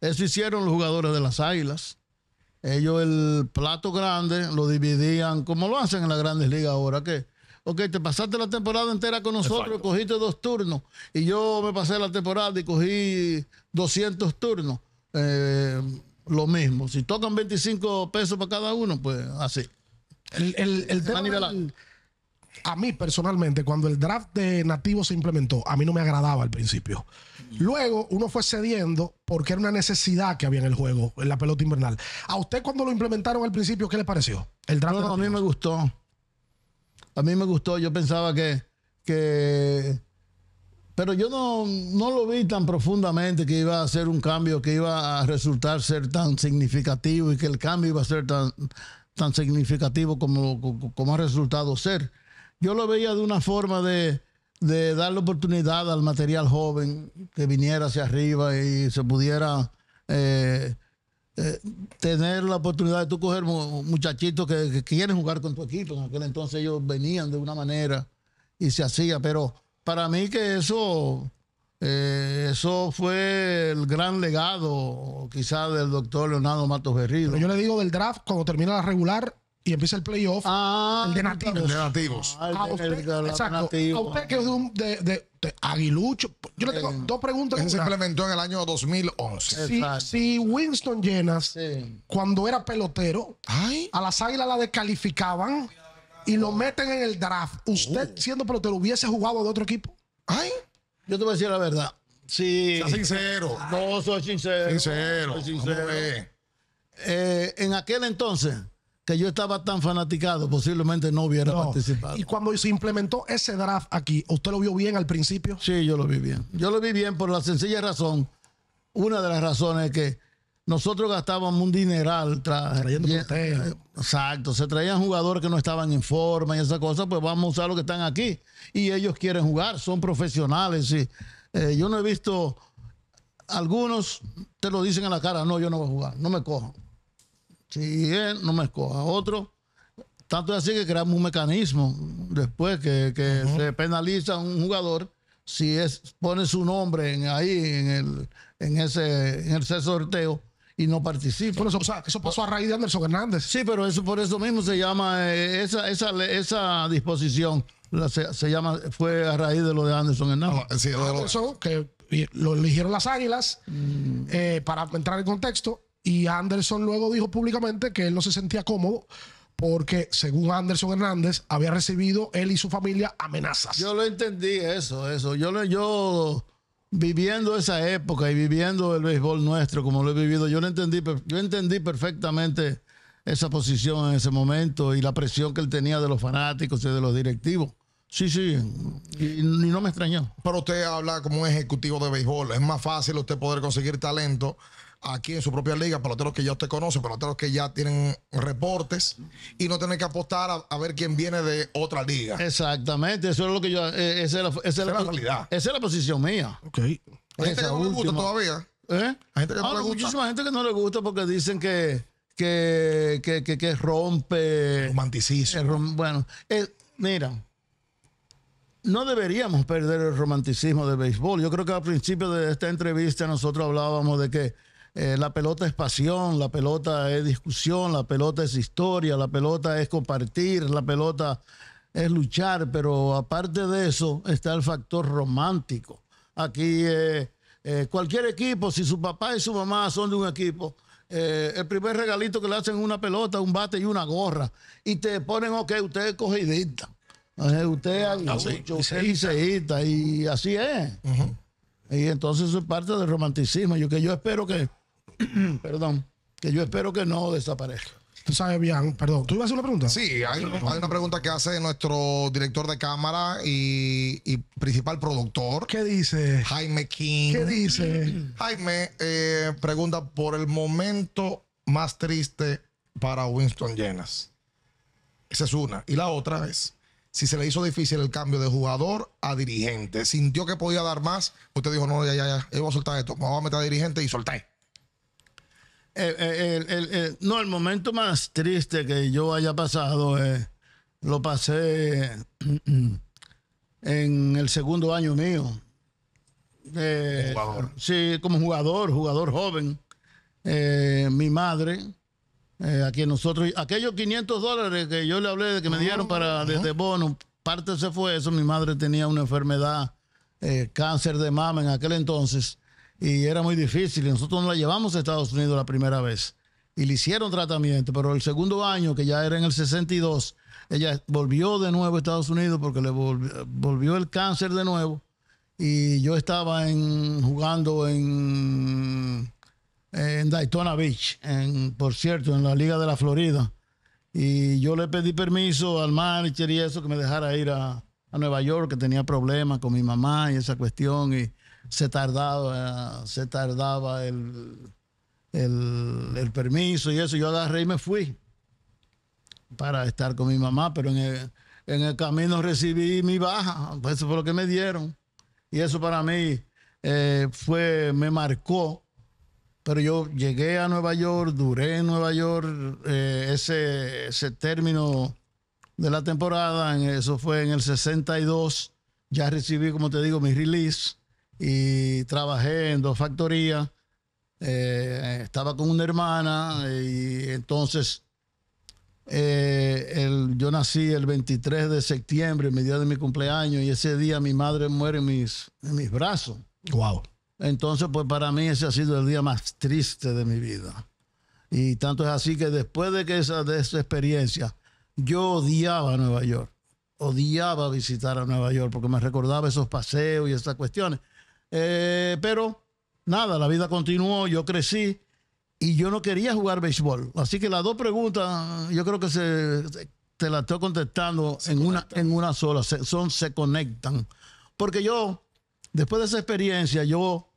eso hicieron los jugadores de las águilas. Ellos el plato grande lo dividían, como lo hacen en las grandes ligas ahora, que ok, te pasaste la temporada entera con nosotros, cogiste dos turnos, y yo me pasé la temporada y cogí 200 turnos. Eh, lo mismo. Si tocan 25 pesos para cada uno, pues así. El, a mí personalmente, cuando el draft de nativo se implementó, a mí no me agradaba al principio. Luego uno fue cediendo porque era una necesidad que había en el juego, en la pelota invernal. ¿A usted cuando lo implementaron al principio, qué le pareció? El draft a mí me gustó. A mí me gustó. Yo pensaba que, que pero yo no, lo vi tan profundamente que iba a ser un cambio que iba a resultar ser tan significativo y que el cambio iba a ser tan, tan significativo como, como ha resultado ser. Yo lo veía de una forma de, de darle oportunidad al material joven que viniera hacia arriba y se pudiera eh, eh, tener la oportunidad de tú coger muchachitos que, que quieren jugar con tu equipo. En aquel entonces ellos venían de una manera y se hacía, pero para mí que eso, eh, eso fue el gran legado quizás del doctor Leonardo Matos Berrido. yo le digo del draft, cuando termina la regular y empieza el playoff, ah, el de nativos. El de nativos. Ah, exacto, a usted que es de, de, aguilucho. Yo le tengo dos preguntas. que. se implementó en el año 2011. Si, Winston Llenas, cuando era pelotero, a las águilas la descalificaban y lo meten en el draft, ¿usted oh. siendo pero te lo hubiese jugado de otro equipo? Ay, Yo te voy a decir la verdad. Sí. sincero. No, soy sincero. Sincero. sincero. Eh, en aquel entonces, que yo estaba tan fanaticado, posiblemente no hubiera participado. Y cuando se implementó ese draft aquí, ¿usted lo vio bien al principio? Sí, yo lo vi bien. Yo lo vi bien por la sencilla razón. Una de las razones es que nosotros gastábamos un dineral trayendo eh, Exacto, se traían jugadores que no estaban en forma y esas cosas, pues vamos a usar los que están aquí. Y ellos quieren jugar, son profesionales. Y, eh, yo no he visto, algunos te lo dicen en la cara, no, yo no voy a jugar, no me cojo Si no me escoja. Otro, tanto es así que creamos un mecanismo después que, se penaliza un jugador si es, pone su nombre ahí en el, en ese, en ese sorteo y no participó. eso, pasó a raíz de Anderson Hernández. Sí, pero eso por eso mismo se llama, eh, esa, disposición se, llama, fue a raíz de lo de Anderson Hernández. Ah, sí, lo, que lo eligieron las águilas, mm. eh, para entrar en contexto, y Anderson luego dijo públicamente que él no se sentía cómodo porque según Anderson Hernández había recibido él y su familia amenazas. Yo lo entendí, eso, eso. Yo, yo viviendo esa época y viviendo el béisbol nuestro como lo he vivido, yo lo entendí, yo entendí perfectamente esa posición en ese momento y la presión que él tenía de los fanáticos y de los directivos. Sí, sí, y, y, no me extrañó. Pero usted habla como un ejecutivo de béisbol, es más fácil usted poder conseguir talento aquí en su propia liga, para peloteros que ya usted conoce, peloteros que ya tienen reportes y no tener que apostar a, ver quién viene de otra liga. Exactamente, eso es lo que yo. Eh, eh, esa, es la, realidad. Esa es la posición mía. Ok. Hay gente que no le gusta todavía. ¿Eh? Hay gente ah, Muchísima gente que no le gusta porque dicen que. Que, que, rompe. Romanticismo. bueno, mira, no deberíamos perder el romanticismo del béisbol. Yo creo que al principio de esta entrevista nosotros hablábamos de que eh, la pelota es pasión, la pelota es discusión, la pelota es historia, la pelota es compartir, la pelota es luchar, pero aparte de eso está el factor romántico. Aquí eh, eh, cualquier equipo, si su papá y su mamá son de un equipo, el primer regalito que le hacen es una pelota, un bate y una gorra, y te ponen, ok, usted es y Usted es ah, y y así es. Y entonces eso es parte del romanticismo. Yo que yo espero que perdón, que yo espero que no desaparezca. Tú sabes bien, perdón, ¿tú ibas a hacer una pregunta? Sí, hay, una pregunta que hace nuestro director de cámara y, principal productor. ¿Qué dice? Jaime King. ¿Qué dice? Jaime eh, pregunta por el momento más triste para Winston Llenas. Esa es una. Y la otra es, si se le hizo difícil el cambio de jugador a dirigente, sintió que podía dar más, usted dijo, no, ya, ya, ya, yo voy a soltar esto, me voy a meter a dirigente y solté. Eh, eh, no, el momento más triste que yo haya pasado eh, lo pasé en el segundo año mío. Sí, como jugador, jugador joven. mi madre, a nosotros, aquellos 500 dólares que yo le hablé de que me dieron para desde ah, bono, parte se fue eso. Mi madre tenía una enfermedad, cáncer de mama en aquel entonces y era muy difícil. nosotros no la llevamos a Estados Unidos la primera vez y le hicieron tratamiento, pero el segundo año, que ya era en el 62, ella volvió de nuevo a Estados Unidos porque le volvió, el cáncer de nuevo y yo estaba en, jugando en, en Daytona Beach, en, por cierto, en la Liga de la Florida. Y yo le pedí permiso al manager y eso que me dejara ir a, a Nueva York, que tenía problemas con mi mamá y esa cuestión. Y, se tardaba, se tardaba el, el, permiso y eso. Yo agarré y me fui para estar con mi mamá, pero en el, camino recibí mi baja, pues eso fue lo que me dieron. Y eso para mí eh, fue, me marcó. Pero yo llegué a Nueva York, duré en Nueva York eh, ese, ese término de la temporada, eso fue en el 62. Ya recibí, como te digo, mi release y trabajé en dos factorías. Eh, estaba con una hermana eh, y entonces eh, yo nací el 23 de septiembre, mi día de mi cumpleaños, y ese día mi madre muere en mis, mis brazos. Wow. Entonces, pues para mí ese ha sido el día más triste de mi vida. Y tanto es así que después de, esa, de esa experiencia, yo odiaba Nueva York. Odiaba visitar a Nueva York porque me recordaba esos paseos y esas cuestiones. Eh, pero nada, la vida continuó, yo crecí y yo no quería jugar béisbol. Así que las dos preguntas, yo creo que se, te las estoy contestando en una, en una sola, se, son, se conectan. Porque yo, después de esa experiencia, yo,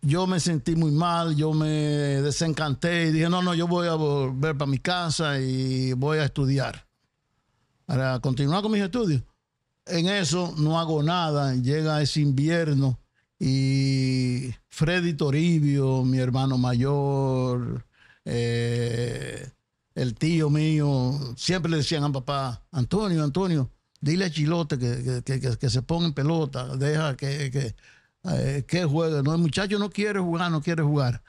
yo me sentí muy mal, yo me desencanté y dije, no, no, yo voy a volver para mi casa y voy a estudiar, para continuar con mis estudios en eso no hago nada. Llega ese invierno y Freddy Toribio, mi hermano mayor, eh, el tío mío, siempre le decían a papá, Antonio, Antonio, dile a Chilote que, que, se ponga en pelota, deja que, eh, que juegue. No, el muchacho no quiere jugar, no quiere jugar.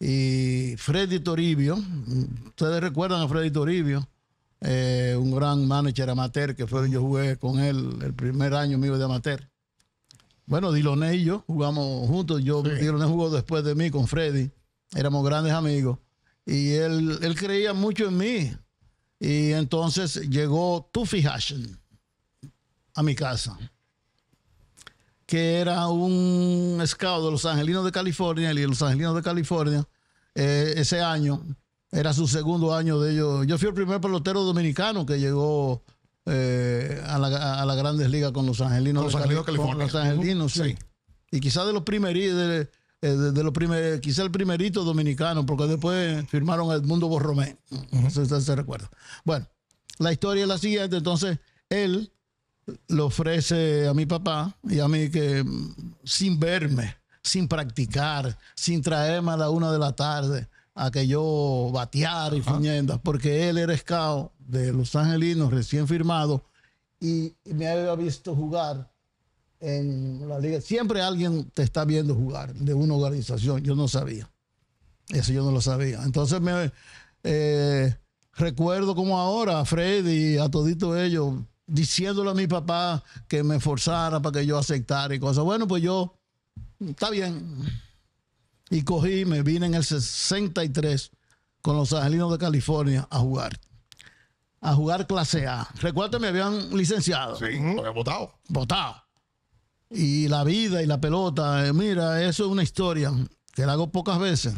Y Freddy Toribio, ustedes recuerdan a Freddy Toribio, eh, un gran manager amateur que fue, yo jugué con él el primer año mío de amateur. Bueno, Diloné y yo jugamos juntos. Yo, Diloné jugó después de mí con Freddy. Éramos grandes amigos. Y él, creía mucho en mí. Y entonces llegó Tufi Hashem a mi casa, que era un scout de los angelinos de California. Y los angelinos de California eh, ese año era su segundo año de ellos. Yo fui el primer pelotero dominicano que llegó eh, a, la, las grandes ligas con los angelinos. los angelinos California. sí. Y quizás de los primeritos, eh, de, los quizá el primerito dominicano, porque después firmaron el Borromé. No sé se recuerda. Bueno, la historia es la siguiente. Entonces, él ...lo ofrece a mi papá y a mí que mm, sin verme, sin practicar, sin traerme a la una de la tarde, a que yo bateara y fuñendas, porque él era scout de Los Angelinos recién firmado y, me había visto jugar en la liga. Siempre alguien te está viendo jugar de una organización. Yo no sabía. Eso yo no lo sabía. Entonces me eh, recuerdo como ahora a Freddy y a todito ellos diciéndole a mi papá que me forzara para que yo aceptara y cosas. Bueno, pues yo, está bien y cogí, me vine en el 63 con los Angelinos de California a jugar. A jugar clase A. Recuerda, que me habían licenciado. Sí, lo votado. Votado. Y la vida y la pelota, eh, mira, eso es una historia que la hago pocas veces.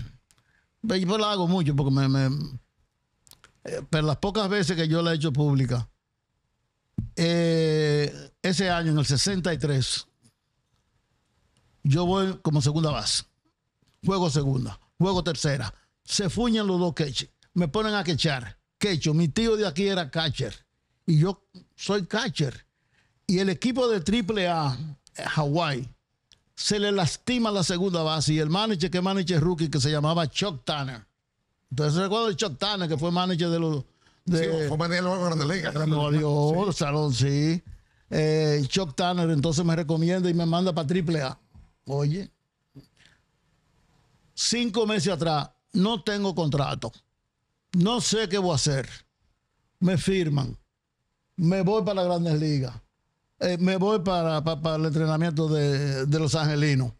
Yo la hago mucho porque me, eh, pero las pocas veces que yo la he hecho pública, eh, ese año, en el 63, yo voy como segunda base juego segunda, juego tercera. Se fuñan los dos queches. Me ponen a quechar. Quecho, mi tío de aquí era catcher. Y yo soy catcher. Y el equipo de Triple A, eh, Hawái, se le lastima la segunda base. Y el manager que manager rookie que se llamaba Chuck Tanner. Entonces recuerdo el Chuck Tanner que fue manager de los. De, sí, fue manager de los Grandes Ligas. No, Dios, salón, sí. Eh, Chuck Tanner entonces me recomienda y me manda para Triple A. Oye, cinco meses atrás, no tengo contrato, no sé qué voy a hacer, me firman, me voy para las grandes ligas, eh, me voy para, el entrenamiento de, los angelinos,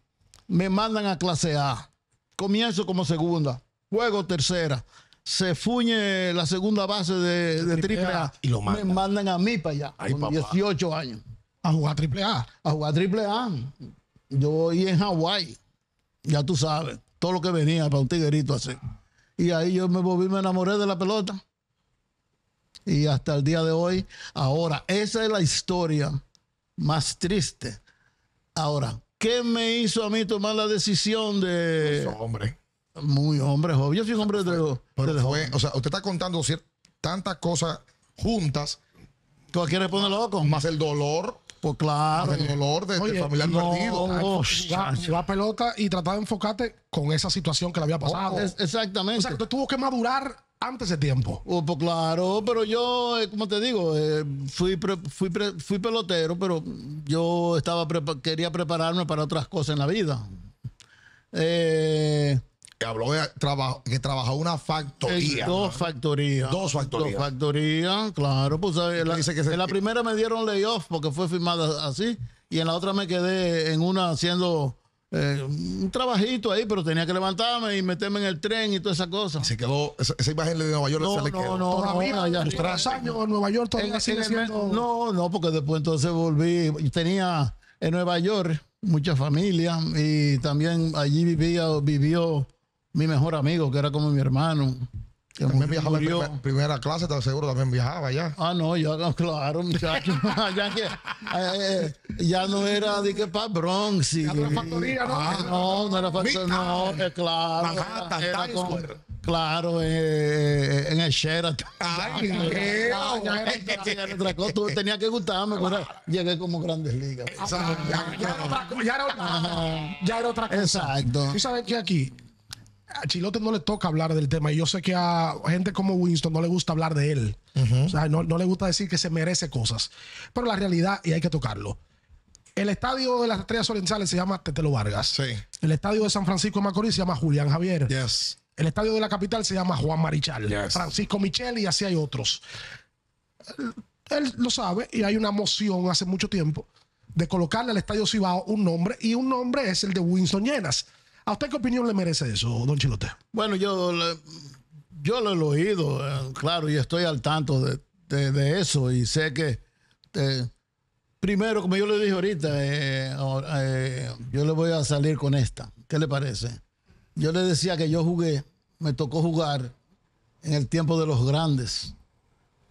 me mandan a clase A, comienzo como segunda, juego tercera, se fuñe la segunda base de, de triple me mandan a mí para allá, con 18 años. A jugar triple A. A jugar triple A. Yo voy en Hawái, ya tú sabes todo lo que venía para un tiguerito así. Y ahí yo me volví, me enamoré de la pelota. Y hasta el día de hoy, ahora, esa es la historia más triste. Ahora, ¿qué me hizo a mí tomar la decisión de... hombre. Muy hombre joven. Yo soy hombre de, O sea, usted está contando tantas cosas juntas. ¿Tú quieres ponerlo loco? Más el dolor pues claro. El dolor de, Oye, familiar no, perdido. No, pelota y tratar de enfocarte con esa situación que le había oh, pasado. exactamente. O sea, tú tuvo que madurar antes de tiempo. Oh, pues claro, pero yo, eh, como te digo, eh, fui, fui, pelotero, pero yo estaba quería prepararme para otras cosas en la vida. Eh, habló que trabajó una factoría. dos factorías. Dos factorías. Dos factorías, claro. Pues, la, en la primera me dieron layoff porque fue firmada así. Y en la otra me quedé en una haciendo eh, un trabajito ahí, pero tenía que levantarme y meterme en el tren y toda esa cosa. Se quedó, esa, imagen de Nueva York no, se le quedó. No, no, no, años en Nueva York todavía sigue No, no, porque después entonces volví. tenía en Nueva York mucha familia y también allí vivía, vivió mi mejor amigo, que era como mi hermano. Que también viajaba en primera clase, te seguro también viajaba ya. Ah, no, Yo, claro, muchachos. ya, que, eh, eh, ya no era de que para Bronx. y no factoría, ¿no? Ah, no, no era factoría, no, eh, claro. Manhattan, Claro, en el Sheraton. Ay, qué, que gustarme, llegué como grandes ligas. Ya, era otra, ya, era otra, cosa. Exacto. ¿Y sabes qué aquí? a Chilote no le toca hablar del tema. Y yo sé que a gente como Winston no le gusta hablar de él. O sea, no, le gusta decir que se merece cosas. Pero la realidad, y hay que tocarlo. El estadio de las Estrellas Orientales se llama Tetelo Vargas. Sí. El estadio de San Francisco de Macorís se llama Julián Javier. Yes. El estadio de la capital se llama Juan Marichal. Francisco Michel y así hay otros. Él, lo sabe y hay una moción hace mucho tiempo de colocarle al Estadio Cibao un nombre y un nombre es el de Winston Llenas. ¿A usted qué opinión le merece eso, don Chilote? Bueno, yo, yo lo he oído, eh, claro, y estoy al tanto de, eso y sé que... Eh, primero, como yo le dije ahorita, eh, yo le voy a salir con esta. ¿Qué le parece? Yo le decía que yo jugué, me tocó jugar en el tiempo de los grandes.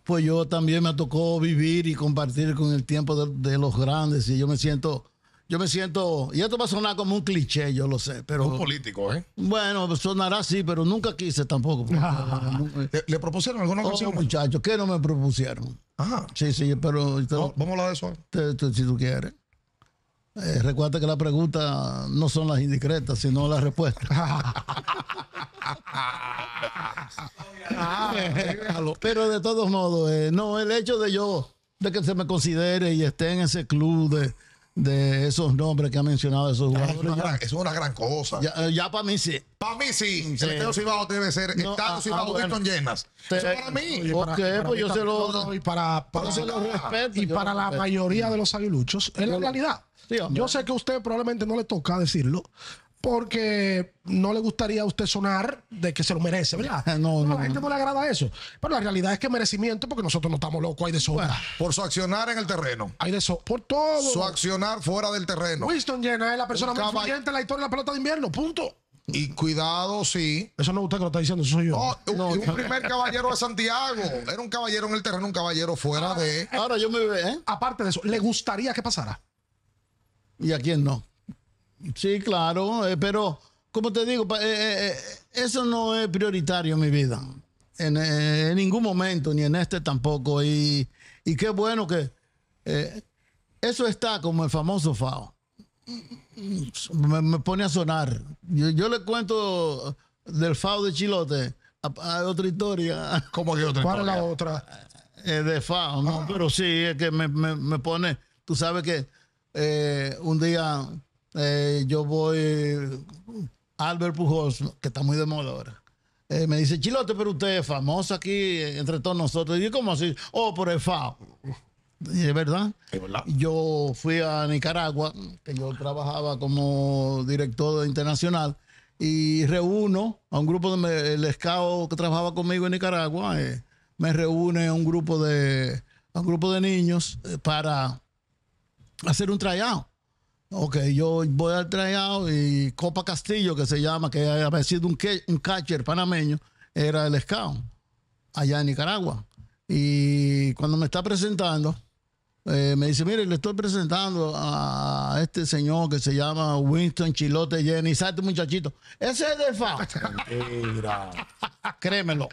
Pues yo también me tocó vivir y compartir con el tiempo de los grandes y yo me siento yo me siento, y esto va a sonar como un cliché, yo lo sé, pero... Un político, ¿eh? Bueno, sonará así, pero nunca quise tampoco. Ah. Eh, eh. ¿Le, propusieron alguna oh, cosa? muchachos, ¿qué no me propusieron? Ajá. Ah. Sí, sí, pero... vamos a hablar de eso. si tú quieres. Eh, recuerda que la pregunta no son las indiscretas, sino las respuestas. pero de todos modos, no, el hecho de yo, de que se me considere y esté en ese club de de esos nombres que ha mencionado esos jugadores. Es una, gran, cosa. Ya, eh, para mí sí. Para mí sí. sí. Eh, el Estadio Cibao debe ser no, Estadio Cibao ah, ah bueno. llenas. Eso para mí. pues yo se lo Y para, para, se respeto, y para la mayoría de los aguiluchos, es la realidad. yo sé que a usted probablemente no le toca decirlo, porque no le gustaría a usted sonar de que se lo merece, ¿verdad? No, a la gente no. le agrada eso. Pero la realidad es que merecimiento, porque nosotros no estamos locos, hay de sobra. por su accionar en el terreno. Hay de eso, por todo. Su accionar fuera del terreno. Winston Jenner es la persona más influyente en la historia de la pelota de invierno, punto. Y cuidado, sí. Eso no es usted que lo está diciendo, eso soy yo. Oh, un, primer caballero de Santiago. Era un caballero en el terreno, un caballero fuera ah. de. Ahora yo me veo, ¿eh? Aparte de eso, ¿le gustaría que pasara? ¿Y a quién no? Sí, claro, eh, pero como te digo, eh, eh, eso no es prioritario en mi vida. En, ningún momento, ni en este tampoco. Y, y qué bueno que eso está como el famoso FAO. Me, pone a sonar. Yo, le cuento del FAO de Chilote a, otra historia. ¿Cómo que otra ¿Cuál es la otra? de FAO, ¿no? Ah. Pero sí, es que me, me, me, pone, tú sabes que un día eh, yo voy, Albert Pujols, que está muy de moda ahora. Eh, me dice, Chilote, pero usted es famoso aquí entre todos nosotros. Y yo, ¿cómo así? Oh, por el FAO. es verdad. Yo fui a Nicaragua, que yo trabajaba como director internacional, y reúno a un grupo de. El que trabajaba conmigo en Nicaragua eh, me reúne a un grupo de, un grupo de niños para hacer un tryout. Ok, yo voy al trajeado y Copa Castillo, que se llama, que había sido un, catcher panameño, era el scout allá en Nicaragua. Y cuando me está presentando, eh, me dice, mire, le estoy presentando a este señor que se llama Winston Chilote Jenny. ¿Sabes este muchachito? Ese es de FA. Mentira. Créemelo.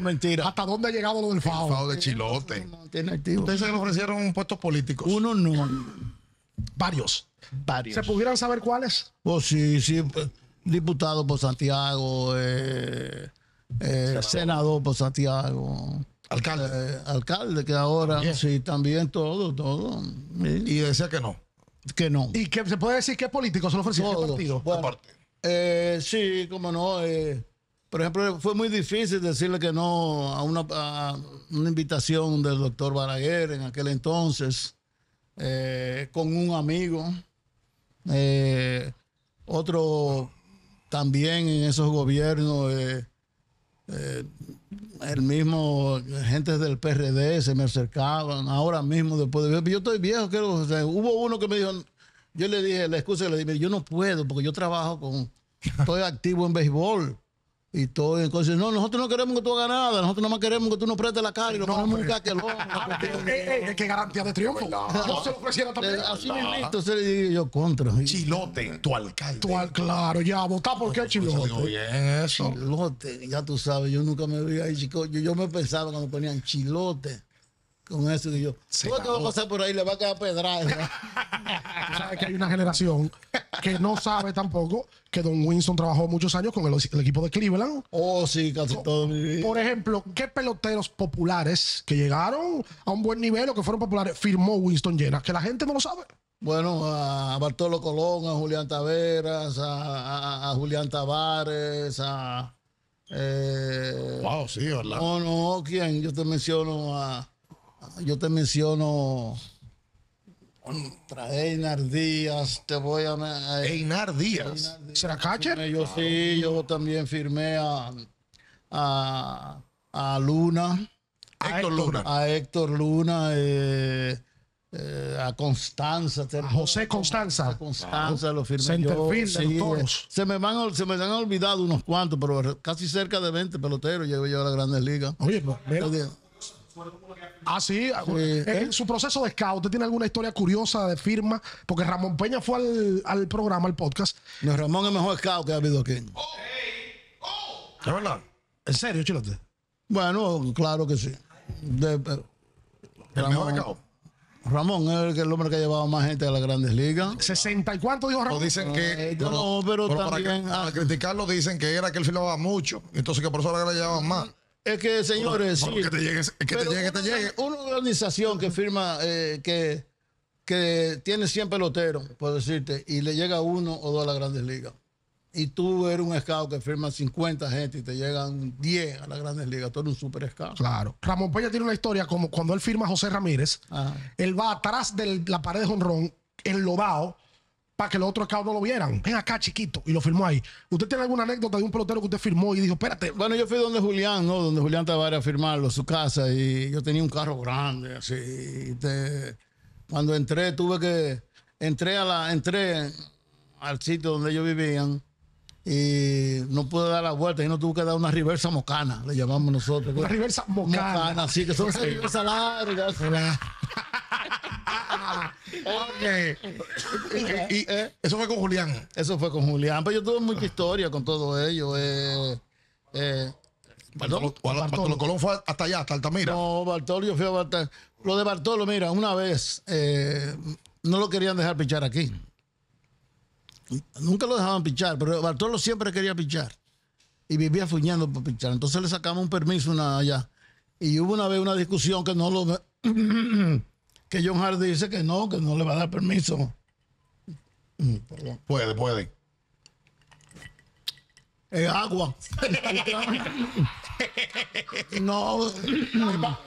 mentira. ¿Hasta dónde ha llegado lo del FAO? El FAO de Chilote. Ustedes se le ofrecieron puestos políticos. Uno no. Varios. Varios. ¿Se pudieran saber cuáles? Pues sí, sí. Diputado por Santiago, eh, eh, senador. por Santiago. Alcalde. Eh, alcalde, que ahora sí, también todo, todo. Y decía que no. Que no. ¿Y que se puede decir qué político solo lo ofreció? partido? sí, como no. por ejemplo, fue muy difícil decirle que no a una, a una invitación del doctor Baraguer en aquel entonces eh, con un amigo, eh, otro también en esos gobiernos, eh, eh, el mismo, gente del PRD se me acercaban, ahora mismo después de... Yo estoy viejo, que hubo uno que me dijo, yo le dije, la excusa, le dije, yo no puedo porque yo trabajo con... Estoy activo en béisbol y todo. Entonces, no, nosotros no queremos que tú hagas nada, nosotros nada más queremos que tú nos prestes la cara y nos nunca pongamos un caquelón. Ah, eh, eh, eh, ¡Qué garantía de triunfo! No, se Así mismo, se le digo yo contra. Chilote, tu alcalde. claro, ya, vota por qué, Chilote. Chilote, ya tú sabes, yo nunca me vi ahí, chico. Yo, yo me pensaba cuando ponían Chilote con eso y yo. ¿Cómo te a pasar por ahí? Le va a quedar pedrada. Tú sabes que hay una generación que no sabe tampoco que Don Winston trabajó muchos años con el, equipo de Cleveland. Oh, sí, casi todo mi vida. Por ejemplo, ¿qué peloteros populares que llegaron a un buen nivel o que fueron populares firmó Winston Llenas? Que la gente no lo sabe. Bueno, a Bartolo Colón, a Julián Taveras, a, Julián Tavares, a. Eh, wow, sí, ¿verdad? No, no, ¿quién? Yo te menciono a yo te menciono contra Einar Díaz, te voy a... Einar Díaz. ¿Será catcher? Yo sí, yo también firmé a, a, Luna. A Héctor Luna. A Héctor Luna, eh, eh, a Constanza. José Constanza. A Constanza lo firmé yo. todos. Eh, se me, van, se me han olvidado unos cuantos, pero casi cerca de 20 peloteros llevo yo a la Grandes Ligas. Oye, Ah, sí. Eh, ¿eh? En su proceso de scout, tiene alguna historia curiosa de firma? Porque Ramón Peña fue al, programa, al podcast. No, Ramón es el mejor scout que ha habido aquí. ¿En serio, Chilote? Bueno, claro que sí. Eh, el Ramón, mejor scout. Ramón es el, hombre que ha llevado más gente a las grandes ligas. ¿60 y cuánto dijo Ramón? dicen que. no, pero, también. Ah. Para, criticarlo, dicen que era que él filaba mucho. Entonces, que por eso ahora le llevaban más. Es que, señores, que te llegue, que te una, organización que firma, eh, que, que tiene 100 peloteros, por decirte, y le llega uno o dos a las grandes ligas. Y tú eres un scout que firma 50 gente y te llegan 10 a las grandes ligas. Tú eres un super scout. Claro. Ramón Peña tiene una historia como cuando él firma a José Ramírez, él va atrás de la pared de Jonrón, enlodado para que los otros cabos no lo vieran. Ven acá, chiquito. Y lo firmó ahí. ¿Usted tiene alguna anécdota de un pelotero que usted firmó y dijo, espérate? Bueno, yo fui donde Julián, ¿no? Donde Julián Tavares a firmarlo, su casa. Y yo tenía un carro grande, así. Cuando entré, tuve que... Entré, a la... entré al sitio donde ellos vivían y no pude dar la vuelta y no tuve que dar una reversa mocana, le llamamos nosotros. Una reversa mocana. mocana que son salarios reversas ok. Eh, eh. eso fue con Julián. Eso fue con Julián, pero yo tuve mucha historia con todo ello. Eh, Bartolo, Colón fue hasta allá, hasta Altamira. No, Bartolo, yo fui a Bartolo. Lo de Bartolo, mira, una vez no lo querían dejar pichar aquí. Nunca lo dejaban pichar, pero Bartolo siempre quería pichar. Y vivía fuñando por pichar. Entonces le sacamos un permiso una allá. Y hubo una vez una discusión que no lo. que John Hart dice que no, que no le va a dar permiso. Mm, puede, puede. Es agua. no,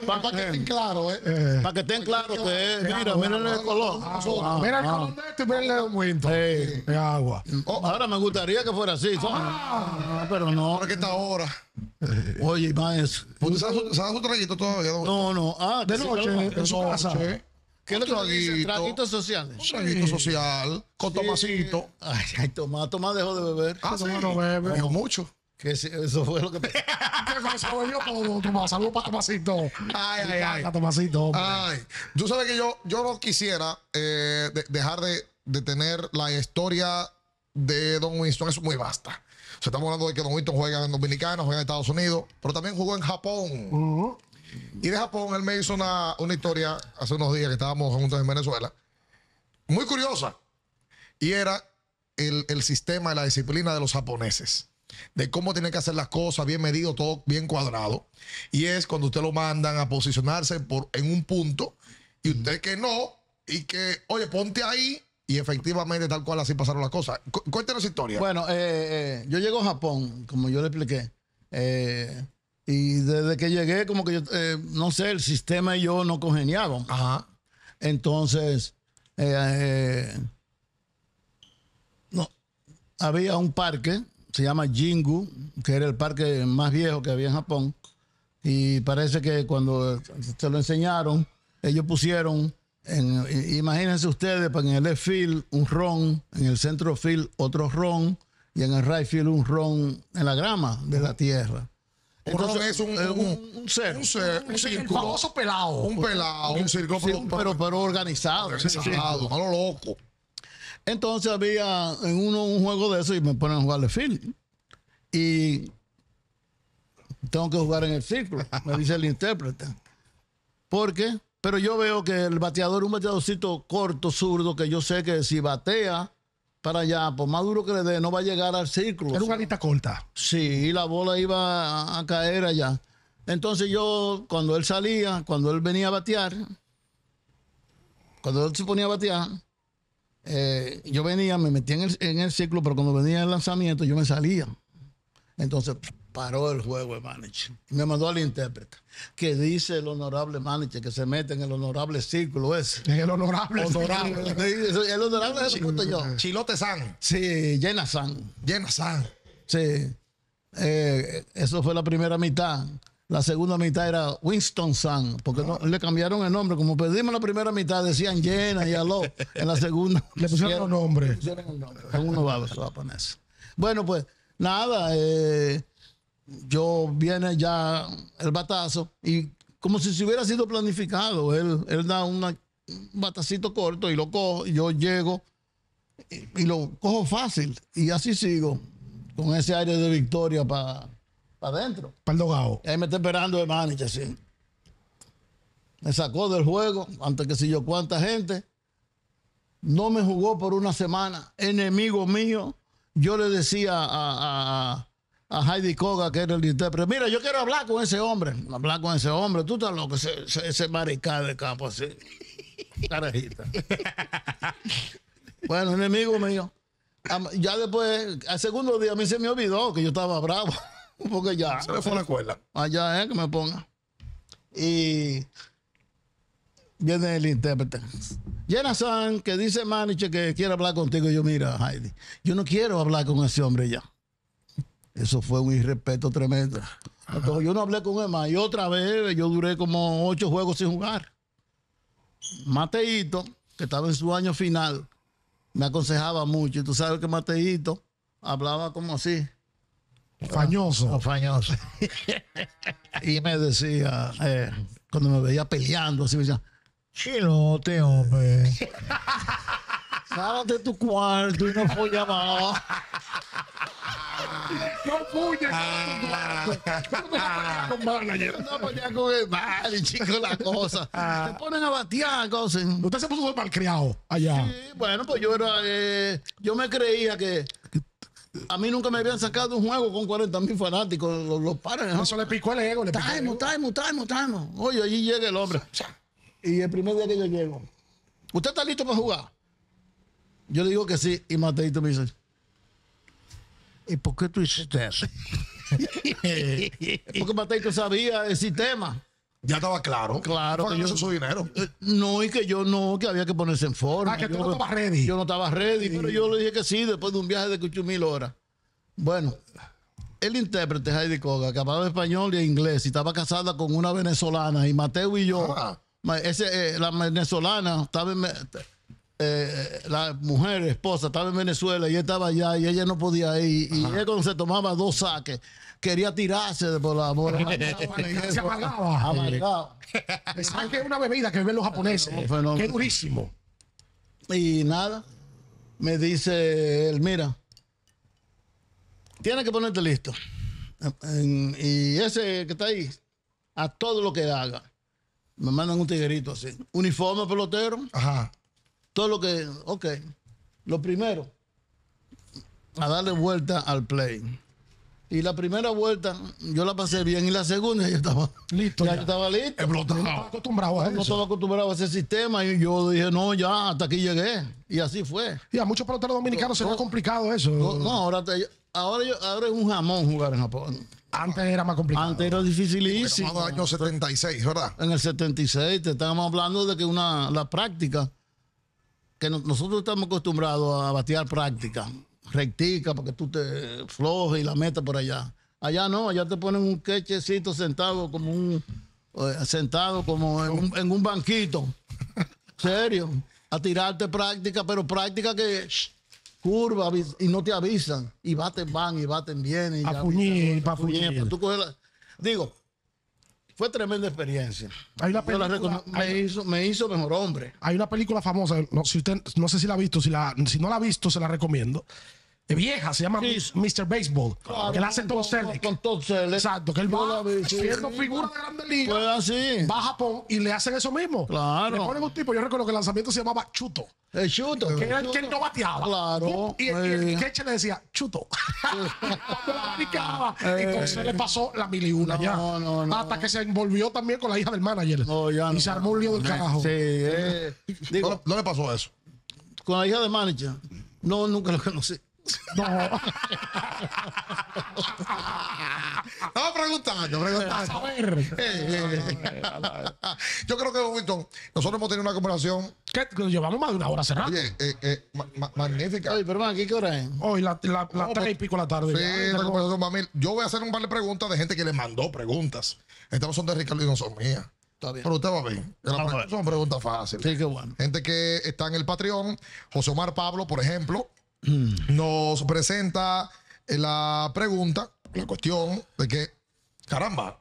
para que estén claros, eh. eh. para que estén claros eh mira mira, el color. mira el color ah, ah, ah, de este y mira el momento. es agua. Mm, oh. ahora me gustaría que fuera así. pero no. ahora que está ahora. Oye, más. ¿sabes se rayito su, todavía? No, no. Ah, de noche, en ¿Qué es lo que nos dicen? Traguitos sociales. Un traguito social, con sí. Ay, ay, Tomás, Tomás dejó de beber. Ah, Tomás no bebe. Dejó mucho. Que eso fue lo que te... Saludos para Tomasito. Ay, ay, ay. Para Ay. Tú sabes que yo, yo no quisiera eh, dejar de, de tener la historia de Don Winston. Es muy vasta. O sea, estamos hablando de que Don Winston juega en Dominicana, juega en Estados Unidos, pero también jugó en Japón. Y de Japón, él me hizo una, historia hace unos días que estábamos juntos en Venezuela, muy curiosa. Y era el, sistema sistema, la disciplina de los japoneses de cómo tienen que hacer las cosas, bien medido, todo bien cuadrado. Y es cuando usted lo mandan a posicionarse por, en un punto y usted que no, y que, oye, ponte ahí. Y efectivamente, tal cual así pasaron las cosas. Cu cuéntanos historia. Bueno, eh, eh, yo llego a Japón, como yo le expliqué. Eh, y desde que llegué, como que yo, eh, no sé, el sistema y yo no congeniaban. Ajá. Entonces, eh, eh, no, había un parque, se llama Jingu, que era el parque más viejo que había en Japón. Y parece que cuando se lo enseñaron, ellos pusieron, imagínense ustedes, pues, en el left field un ron, en el centro field otro ron, y en el right field un ron en la grama de la tierra. Entonces, es un, un, un, un, circo un, famoso pelado. Un pelado, un circo pero, pero, organizado. a lo loco. Entonces había en uno un juego de eso y me ponen a jugar de film. Y tengo que jugar en el círculo, me dice el intérprete. ¿Por qué? Pero yo veo que el bateador, un bateadorcito corto, zurdo, que yo sé que si batea para allá, por más duro que le dé, no va a llegar al círculo. Era una alita corta. Sí, la bola iba a, caer allá. Entonces yo, cuando él salía, cuando él venía a batear, cuando él se ponía a batear, eh, yo venía, me metía en el, en el círculo, pero cuando venía el lanzamiento, yo me salía. Entonces, paró el juego de manager. Me mandó al intérprete, que dice el honorable manager que se mete en el honorable círculo ese. En el honorable. Honorable. el honorable es el yo. Chilote San. Sí, llena San. Llena San. Sí. Eh, eso fue la primera mitad. La segunda mitad era Winston San, porque le cambiaron el nombre. Como pedimos la primera mitad, decían Jena y aló. En la segunda. le pusieron los nombre. Le pusieron el nombre. va a Bueno, pues nada. Eh, yo viene ya el batazo y como si se hubiera sido planificado, él, da un batacito corto y lo cojo, yo llego y, lo cojo fácil y así sigo con ese aire de victoria para adentro. Para el dogado. Ahí me está esperando de manager, sí. Me sacó del juego, antes que si yo cuánta gente. No me jugó por una semana, enemigo mío. Yo le decía a a Heidi Koga, que era el intérprete. Mira, yo quiero hablar con ese hombre. Hablar con ese hombre. Tú estás loco, ese, ese de campo así. Carajita. bueno, enemigo mío. Ya después, al segundo día a mí se me olvidó que yo estaba bravo. Porque ya. Se me fue la escuela. Allá eh, que me ponga. Y viene el intérprete. Jenna San, que dice Maniche que quiere hablar contigo. Yo, mira, Heidi, yo no quiero hablar con ese hombre ya eso fue un irrespeto tremendo. yo no hablé con él más. Y otra vez yo duré como ocho juegos sin jugar. Mateito, que estaba en su año final, me aconsejaba mucho. Y tú sabes que Mateito hablaba como así. Fañoso. fañoso. y me decía, eh, cuando me veía peleando, así me decía, chilote, hombre. de tu cuarto y no fue llamado. No a ah, con manager. No poner con el Marlon, chico, la cosa. Ah. Te ponen a batear, cosas. Usted se puso malcriado allá. Sí, bueno, pues yo era. Eh, yo me creía que. A mí nunca me habían sacado un juego con 40 mil fanáticos. Los, los ¿no? Eso le picó el ego. Le picó time, el Oye, allí llega el hombre. Y el primer día que yo llego. ¿Usted está listo para jugar? Yo le digo que sí y Mateito me dice, ¿y por qué tú hiciste eso? Porque Mateito sabía el sistema. Ya estaba claro. Claro. Porque yo, eso su dinero. Eh, no, y que yo no, que había que ponerse en forma. Ah, que tú yo, no estabas ready. Yo no estaba ready, pero yo le dije que sí después de un viaje de 8000 horas. Bueno, el intérprete Heidi Koga, que hablaba español y inglés, y estaba casada con una venezolana, y Mateo y yo, ah. ese, eh, la venezolana estaba en, eh, la mujer, esposa, estaba en Venezuela y estaba allá y ella no podía ir. Y él cuando se tomaba dos saques, quería tirarse por la bola. se amargaba. saque una bebida que beben los japoneses. Qué durísimo. Y nada, me dice él, mira, tienes que ponerte listo. Y ese que está ahí, a todo lo que haga. Me mandan un tiguerito así. Uniforme pelotero. Ajá todo lo que, ok, lo primero, a darle vuelta al play. Y la primera vuelta yo la pasé bien y la segunda yo estaba listo. Ya, estaba listo. No estaba acostumbrado a eso. No estaba acostumbrado a ese sistema y yo dije, no, ya, hasta aquí llegué. Y así fue. Y a muchos peloteros dominicanos se complicado eso. No, ahora, yo, es un jamón jugar en Japón. Antes era más complicado. Antes era dificilísimo. En el año 76, ¿verdad? En el 76 te estábamos hablando de que una, la práctica que nosotros estamos acostumbrados a batear práctica, rectica, porque tú te flojes y la metas por allá. Allá no, allá te ponen un quechecito sentado como un eh, sentado como en un, en banquito. Serio. A tirarte práctica, pero práctica que curva y no te avisan. Y baten van y baten bien. Y a puñir, para puñir. Digo, fue tremenda experiencia. la me, hizo, me hizo mejor hombre. Hay una película famosa, no, usted, no sé si la ha visto, si, la, si no la ha visto, se la recomiendo de vieja, se llama Mr. Baseball. que la hace todos Selleck. Con, Exacto, que él ah, va vi, siendo figura de grandes ligas. Pues así. Va a Japón y le hacen eso mismo. Claro. Le ponen un tipo, yo recuerdo que el lanzamiento se llamaba Chuto. El Chuto. Que era el que no bateaba. Claro. Y, el, queche le decía Chuto. Y se le pasó la miliuna no, ya. No, no, Hasta que se envolvió también con la hija del manager. y se armó un lío del carajo. Sí, eh. Digo, no, le pasó eso. Con la hija del manager. No, nunca lo conocí. Eh, eh. No. no, preguntando, preguntando. Yo creo que, nosotros hemos tenido una conversación. ¿Qué? Llevamos más de una hora cerrada. Oye, eh, eh magnífica. Oye, pero ¿qué hora es? Hoy, la, la, tres y pico de la tarde. Sí, Yo voy a hacer un par de preguntas de gente que le mandó preguntas. Estas son de Ricardo y no son mías. Pero usted va a ver. son preguntas fáciles. Sí, qué bueno. Gente que está en el Patreon, José Omar Pablo, por ejemplo, nos presenta eh, la pregunta, la cuestión de que, caramba,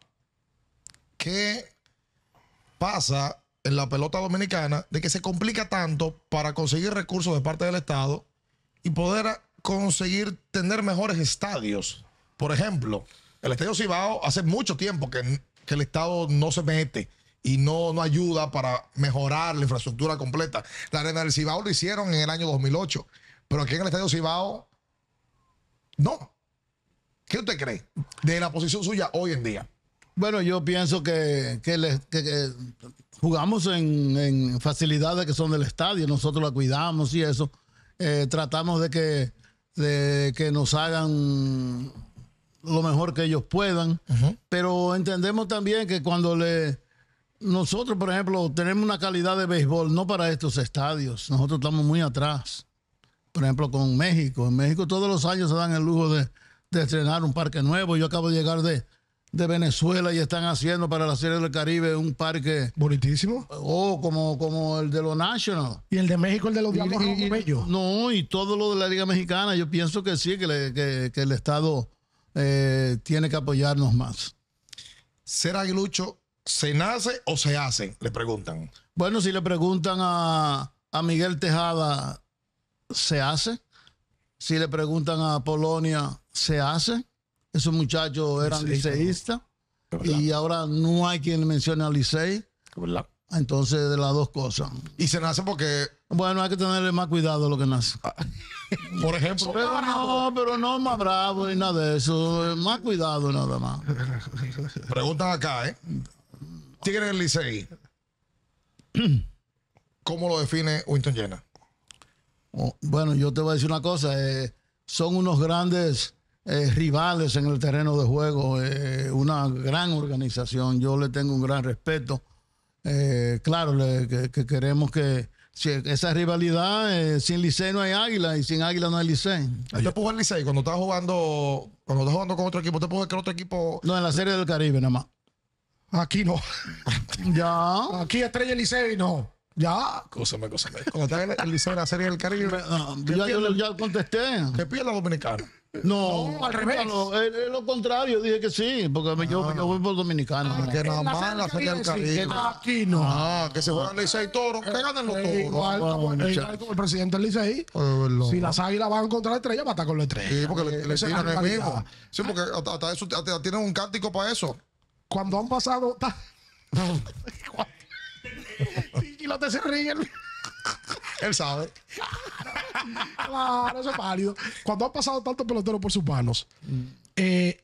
¿qué pasa en la pelota dominicana de que se complica tanto para conseguir recursos de parte del Estado y poder conseguir tener mejores estadios? Por ejemplo, el Estadio Cibao hace mucho tiempo que, el Estado no se mete y no, no ayuda para mejorar la infraestructura completa. La arena del Cibao lo hicieron en el año 2008. Pero aquí en el Estadio Cibao, no. ¿Qué usted cree de la posición suya hoy en día? Bueno, yo pienso que, jugamos en, facilidades que son del estadio, nosotros la cuidamos y eso. Eh, tratamos de que, que nos hagan lo mejor que ellos puedan, pero entendemos también que cuando le, nosotros, por ejemplo, tenemos una calidad de béisbol, no para estos estadios. Nosotros estamos muy atrás por ejemplo, con México. En México todos los años se dan el lujo de, estrenar un parque nuevo. Yo acabo de llegar de, de Venezuela y están haciendo para la Serie del Caribe un parque. Bonitísimo. Oh, como, como el de los nacional Y el de México, el de los Diablos No, y todo lo de la Liga Mexicana. Yo pienso que sí, que, el Estado eh, tiene que apoyarnos más. ¿Ser aguilucho se nace o se hace? Le preguntan. Bueno, si le preguntan a, a Miguel Tejada, se hace. Si le preguntan a Polonia, se hace. Esos muchachos eran liceístas. Y ahora no hay quien mencione a Licey. Entonces, de las dos cosas. Y se nace porque. Bueno, hay que tenerle más cuidado a lo que nace. Ah. Por ejemplo. Pero no, pero no más bravo ni nada de eso. Más cuidado nada más. Preguntan acá, ¿eh? Tigre el Licey. ¿Cómo lo define Winston Jenner? Bueno, yo te voy a decir una cosa, eh, son unos grandes eh, rivales en el terreno de juego, eh, una gran organización, yo le tengo un gran respeto. claro, que, queremos que esa rivalidad, sin Licey no hay Águila y sin Águila no hay Licey. ¿Usted pudo el Licey cuando estaba jugando, cuando jugando con otro equipo? ¿te pudo que otro equipo? No, en la Serie del Caribe nada más. Aquí no. ya. Aquí Estrella Licey no. Ya. Cúsame, cúsame. Cuando está en el Liceo de la Serie del Caribe. Ah, ya, yo, ya contesté. ¿Qué pide la dominicana? No, al revés. No, es, lo contrario, dije que sí, porque ah, yo, voy por dominicano. Ah, que nada más la serie del Caribe. aquí no. Ah, que se juegan y Toro, que ganen los eh, toros. Igual, el presidente del ahí. si las águilas van contra la estrella, va a estar con la estrella. Sí, porque le, le tiran el mismo. Eh, sí, porque hasta, eso hasta tienen un cántico para eso. Cuando han pasado. se ríen. Él sabe. Claro, eso es válido. Cuando han pasado tantos peloteros por sus manos, eh,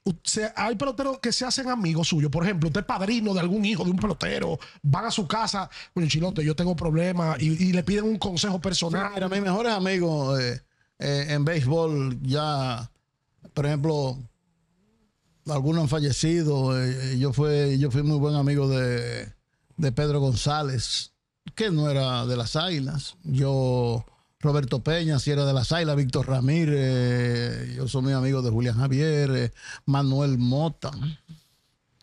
hay peloteros que se hacen amigos suyos. Por ejemplo, usted es padrino de algún hijo de un pelotero, van a su casa, bueno, chilote, yo tengo problemas y, le piden un consejo personal. mira, mis mejores amigos eh, eh, en béisbol ya, por ejemplo, algunos han fallecido. yo, fui, yo fui muy buen amigo de, de Pedro González que no era de las Águilas. Yo, Roberto Peña, si era de las Águilas, Víctor Ramírez, yo soy muy amigo de Julián Javier, eh, Manuel Mota.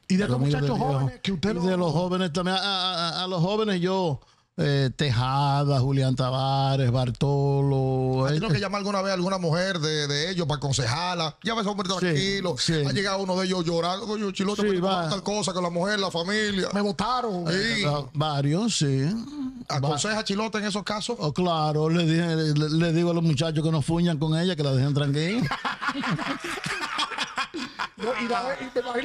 Y de los muchachos jóvenes que usted De los jóvenes también. a los jóvenes yo eh, Tejada, Julián Tavares, Bartolo. lo eh, que eh, llama alguna vez a alguna mujer de, ellos para aconsejarla. Ya ves, hombre, tranquilo. Ha llegado uno de ellos llorando. Coño, chilote, sí, tal cosa con la mujer, la familia. Me votaron. Varios, sí. ¿Aconseja Chilote en esos casos? Oh, claro, le, le, digo a los muchachos que no fuñan con ella, que la dejen tranquila. No,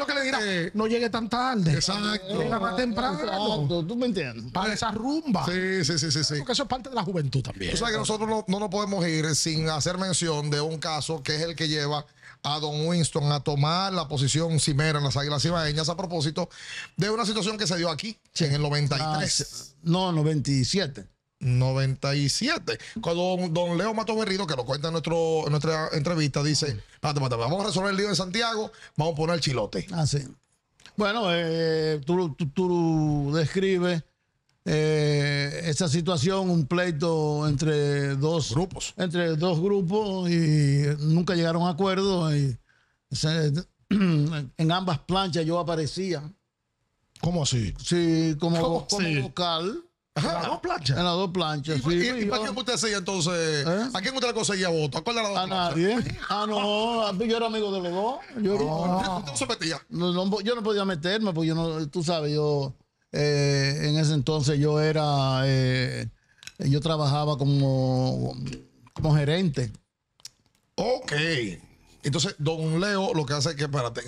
y, que le dirá, eh, no llegue tan tarde. Exacto. Llega más temprano. tú me entiendes. Para esa rumba. Sí, sí, sí, sí, Porque eso es parte de la juventud también. Tú sabes que nosotros no, no nos podemos ir sin hacer mención de un caso que es el que lleva a Don Winston a tomar la posición cimera en las Águilas Cibaeñas a propósito de una situación que se dio aquí en el 93. tres ah, no, 97. 97. Cuando don Leo Mato Berrido, que lo cuenta en, nuestro, nuestra entrevista, dice: Vamos a resolver el lío de Santiago, vamos a poner el chilote. Ah, Bueno, eh, tú, describes eh, esa situación, un pleito entre dos grupos. Entre dos grupos y nunca llegaron a acuerdo. en ambas planchas yo aparecía. ¿Cómo así? Sí, como, local... En las dos planchas. En las dos planchas. ¿Y, sí, y, pues, para quién usted hacía entonces? ¿Eh? ¿A quién usted le conseguía voto? ¿A cuál de las dos A nadie. Ah, no. Yo era amigo de los dos. Yo, ah, no, se metía? yo no podía meterme porque yo no. Tú sabes, yo. Eh, en ese entonces yo era. Eh, yo trabajaba como. Como gerente. Ok. Entonces, don Leo lo que hace es que, espérate.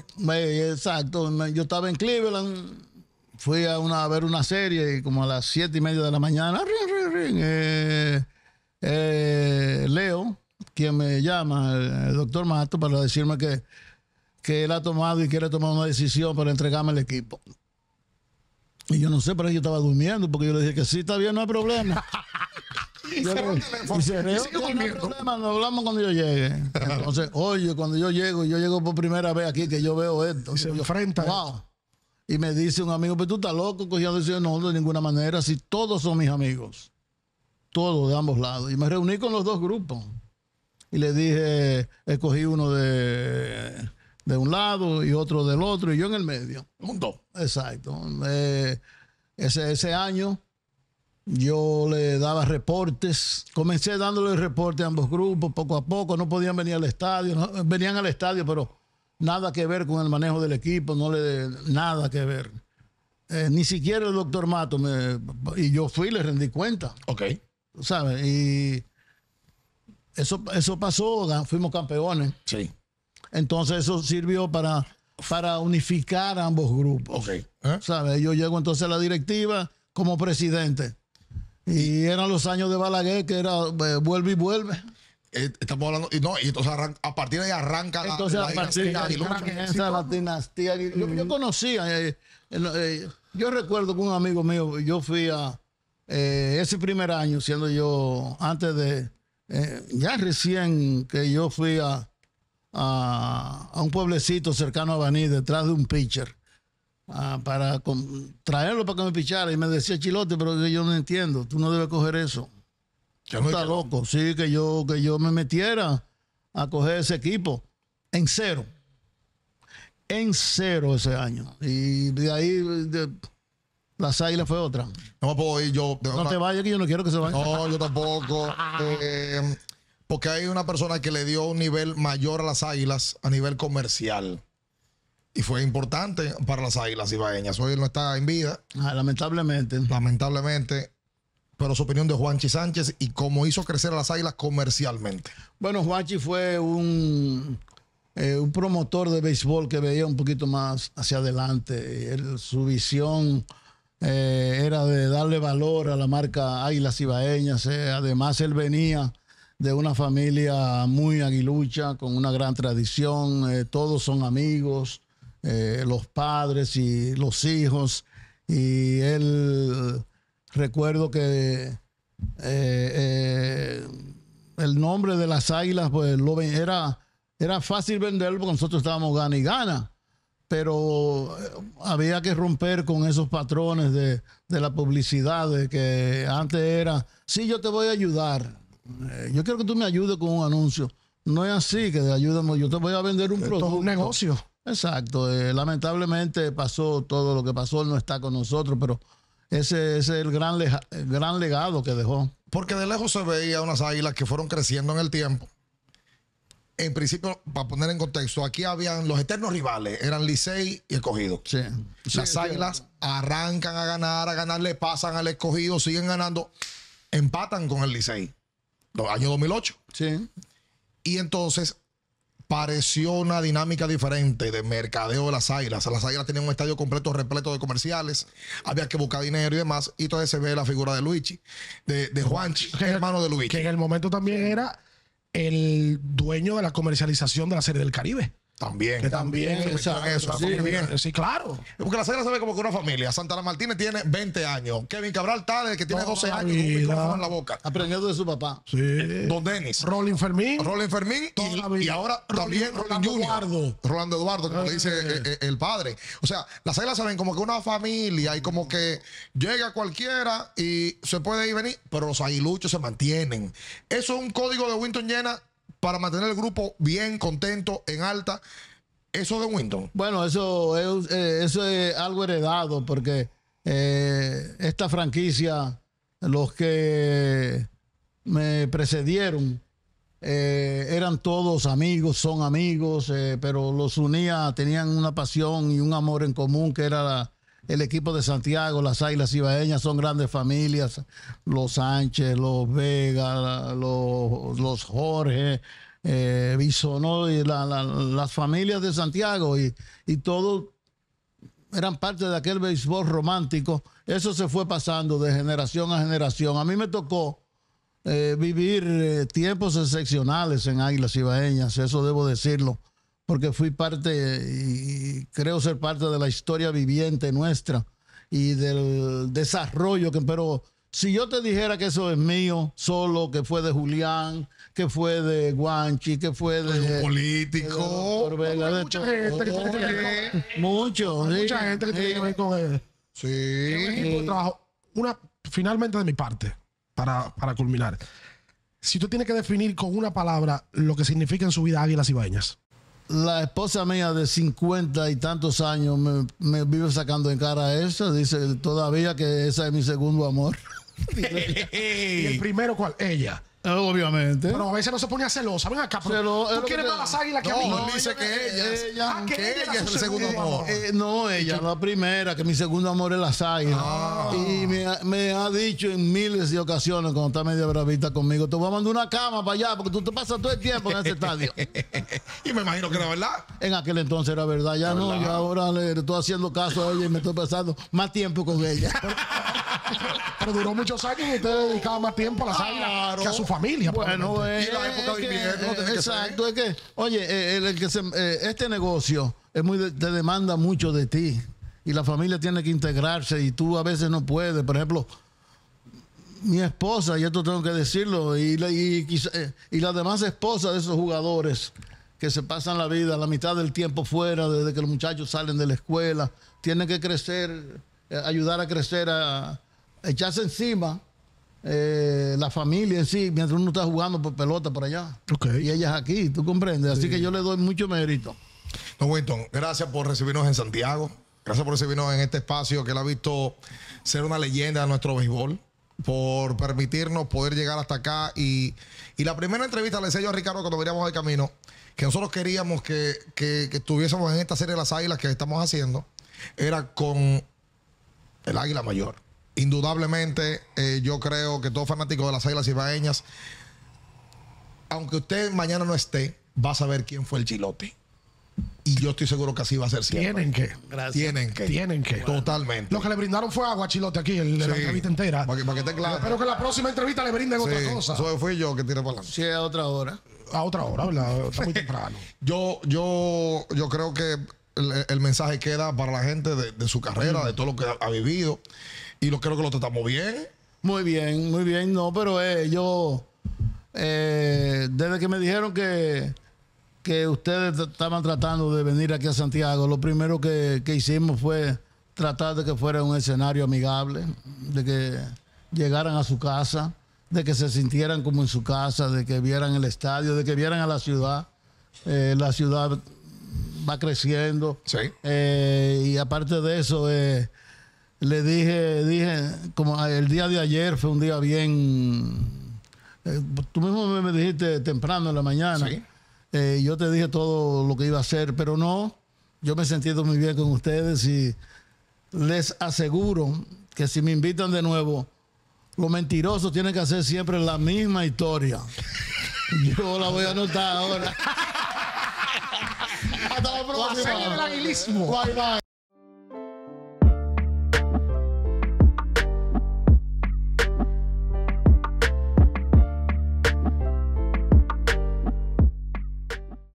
exacto. yo estaba en Cleveland fui a, una, a ver una serie y como a las siete y media de la mañana, eh, eh, Leo, quien me llama, el, doctor Mato, para decirme que, él ha tomado y quiere tomar una decisión para entregarme el equipo. Y yo no sé, pero yo estaba durmiendo porque yo le dije que si está bien, no hay problema. y se no hay problema, nos hablamos cuando yo llegue. Entonces, oye, cuando yo llego, yo llego por primera vez aquí que yo veo esto. Y se enfrenta. Wow. Y me dice un amigo, pero tú estás loco cogiendo decir, no, de ninguna manera, si todos son mis amigos, todos de ambos lados. Y me reuní con los dos grupos y le dije, escogí uno de, un lado y otro del otro y yo en el medio. dos. Exacto. Eh, ese, ese año yo le daba reportes, comencé dándole reportes a ambos grupos poco a poco, no podían venir al estadio, venían al estadio, pero nada que ver con el manejo del equipo, no le nada que ver. Eh, ni siquiera el doctor Mato y yo fui le rendí cuenta. Ok. ¿Sabes? Y eso, eso pasó, fuimos campeones. Sí. Entonces eso sirvió para, para unificar ambos grupos. ¿Eh? ¿Sabes? Yo llego entonces a la directiva como presidente. Y eran los años de Balaguer que era eh, vuelve y vuelve. Eh, estamos hablando, y no, y entonces a partir de ahí arranca la, dinastía Yo, mm. conocía, eh, eh, yo recuerdo que un amigo mío, yo fui a ese primer año, siendo yo antes de, ya recién que yo fui a, a, un pueblecito cercano a Baní, detrás de un pitcher. Ah, para traerlo para que me pichara y me decía Chilote, pero yo no entiendo, tú no debes coger eso está loco, sí, que yo, que yo me metiera a coger ese equipo en cero. En cero ese año. Y de ahí las águilas fue otra. No me puedo ir yo. No te vayas, que yo no quiero que se vaya. No, yo tampoco. Eh, porque hay una persona que le dio un nivel mayor a las águilas a nivel comercial. Y fue importante para las águilas ibaeñas. Hoy no está en vida. Ah, lamentablemente. Lamentablemente pero su opinión de Juanchi Sánchez y cómo hizo crecer a las Águilas comercialmente. Bueno, Juanchi fue un, eh, un promotor de béisbol que veía un poquito más hacia adelante. su visión eh, era de darle valor a la marca Águilas Ibaeñas. Eh. Además, él venía de una familia muy aguilucha, con una gran tradición. todos son amigos, los padres y los hijos. Y él Recuerdo que eh, eh, el nombre de las águilas, pues era, era fácil venderlo porque nosotros estábamos gana y gana pero eh, había que romper con esos patrones de, la publicidad, que antes era, sí, yo te voy a ayudar, yo quiero que tú me ayudes con un anuncio. No es así, que te ayudamos yo te voy a vender un producto. un negocio. Exacto, lamentablemente pasó todo lo que pasó, él no está con nosotros, pero ese, es el gran, gran legado que dejó. Porque de lejos se veía unas águilas que fueron creciendo en el tiempo. En principio, para poner en contexto, aquí habían los eternos rivales, eran Licey y Escogido. Las águilas arrancan a ganar, a ganar, le pasan al Escogido, siguen ganando, empatan con el Licey. Año 2008. Sí. Y entonces pareció una dinámica diferente de mercadeo de las águilas. Las águilas tenían un estadio completo repleto de comerciales, había que buscar dinero y demás, y entonces se ve la figura de Luigi, de, de Juanchi, hermano de Luigi. Que en el momento también era el dueño de la comercialización de la serie del Caribe. También. también. sí, claro. Porque la saga se ve como que una familia. Santana Martínez tiene 20 años. Kevin Cabral tarde, que tiene 12 ah, años, con la boca. Aprendiendo ah, de su papá. Don Denis. Rolin Fermín. Rolin Fermín. Y, ahora también Rolando Eduardo. Rolando Eduardo, como le dice eh. Eh, eh, el padre. O sea, las Sagra se ven como que una familia y como que llega cualquiera y se puede ir venir, pero los aguiluchos se mantienen. Eso es un código de Winton Llena para mantener el grupo bien contento, en alta. Eso de Winton. Bueno, eso es, eh, algo heredado porque eh, esta franquicia, los que me precedieron, eh, eran todos amigos, son amigos, pero los unía, tenían una pasión y un amor en común que era la, el equipo de Santiago, las Águilas Ibaeñas son grandes familias, los Sánchez, los Vega, los, Jorge, eh, Bisonó y las familias de Santiago y, y todos eran parte de aquel béisbol romántico. Eso se fue pasando de generación a generación. A mí me tocó eh, vivir eh, tiempos excepcionales en Águilas Ibaeñas, eso debo decirlo porque fui parte y creo ser parte de la historia viviente nuestra y del desarrollo que, pero si yo te dijera que eso es mío, solo, que fue de Julián, que fue de Guanchi, que fue de. un político. mucha, gente mucho, mucha gente que tiene que ver con él. Sí. Una, finalmente, de mi parte, para, culminar. Si tú tienes que definir con una palabra lo que significa en su vida Águilas bañas la esposa mía de cincuenta y tantos años me, vive sacando en cara a esa. Dice todavía que esa es mi segundo amor. ¿Y el primero cuál? Ella. Obviamente. Pero a veces no se pone celosa. Ven acá, pero tú quieres más las águilas que a mí. No, dice ah, ah, que ella, ella, que eh, ella, es el segundo amor. no, ella, la primera, que mi segundo amor es las águilas. Ah. Y me, ha dicho en miles de ocasiones, cuando está media bravita conmigo, te voy a mandar una cama para allá, porque tú te pasas todo el tiempo en ese estadio. y me imagino que era verdad. En aquel entonces era verdad. Ya no, yo ahora le estoy haciendo caso a ella y me estoy pasando más tiempo con ella. pero duró muchos años y usted dedicaba más tiempo a las águilas que a su familia familia. Bueno, es, que, Exacto, es que, oye, eh, eh, este negocio te demanda mucho de ti y la familia tiene que integrarse y tú a veces no puedes. Por ejemplo, mi esposa, y esto tengo que decirlo, eh, y, las demás esposas de esos jugadores que se pasan la vida, la mitad del tiempo fuera, desde que los muchachos salen de la escuela, tienen que crecer, ayudar a crecer, a, a echarse encima eh, la familia en sí, mientras uno está jugando por pelota por allá. Okay. Y es aquí, tú comprendes. Así que yo le doy mucho mérito. Don Winston, gracias por recibirnos en Santiago. Gracias por recibirnos en este espacio que él ha visto ser una leyenda de nuestro béisbol por permitirnos poder llegar hasta acá. Y, la primera entrevista le hice yo a Ricardo cuando veníamos de camino, que nosotros queríamos que, que, estuviésemos en esta serie de las águilas que estamos haciendo, era con el águila mayor indudablemente eh, yo creo que todo fanático de las Águilas Ibaeñas, aunque usted mañana no esté, va a saber quién fue el chilote. Y yo estoy seguro que así va a ser Tienen que. Gracias. Tienen que. Tienen que. Totalmente. Lo que le brindaron fue agua, Chilote, aquí, el, la entrevista entera. Para que, esté claro. Espero que la próxima entrevista le brinden otra cosa. Eso fui yo que tiré para Sí, a otra hora. A otra hora, ¿verdad? Está muy temprano. yo, yo, yo creo que el, mensaje queda para la gente de, su carrera, de todo lo que ha vivido y lo creo que lo tratamos bien. Muy bien, muy bien. No, pero eh, yo, eh, desde que me dijeron que, que ustedes estaban tratando de venir aquí a Santiago, lo primero que, hicimos fue tratar de que fuera un escenario amigable, de que llegaran a su casa, de que se sintieran como en su casa, de que vieran el estadio, de que vieran a la ciudad. Eh, la ciudad va creciendo. Sí. y aparte de eso, le dije, dije, como el día de ayer fue un día bien. Eh, tú mismo me, dijiste temprano en la mañana. Eh, yo te dije todo lo que iba a hacer, pero no. Yo me he sentido muy bien con ustedes y les aseguro que si me invitan de nuevo, los mentirosos tienen que hacer siempre la misma historia. Yo la voy a anotar ahora. Hasta la próxima.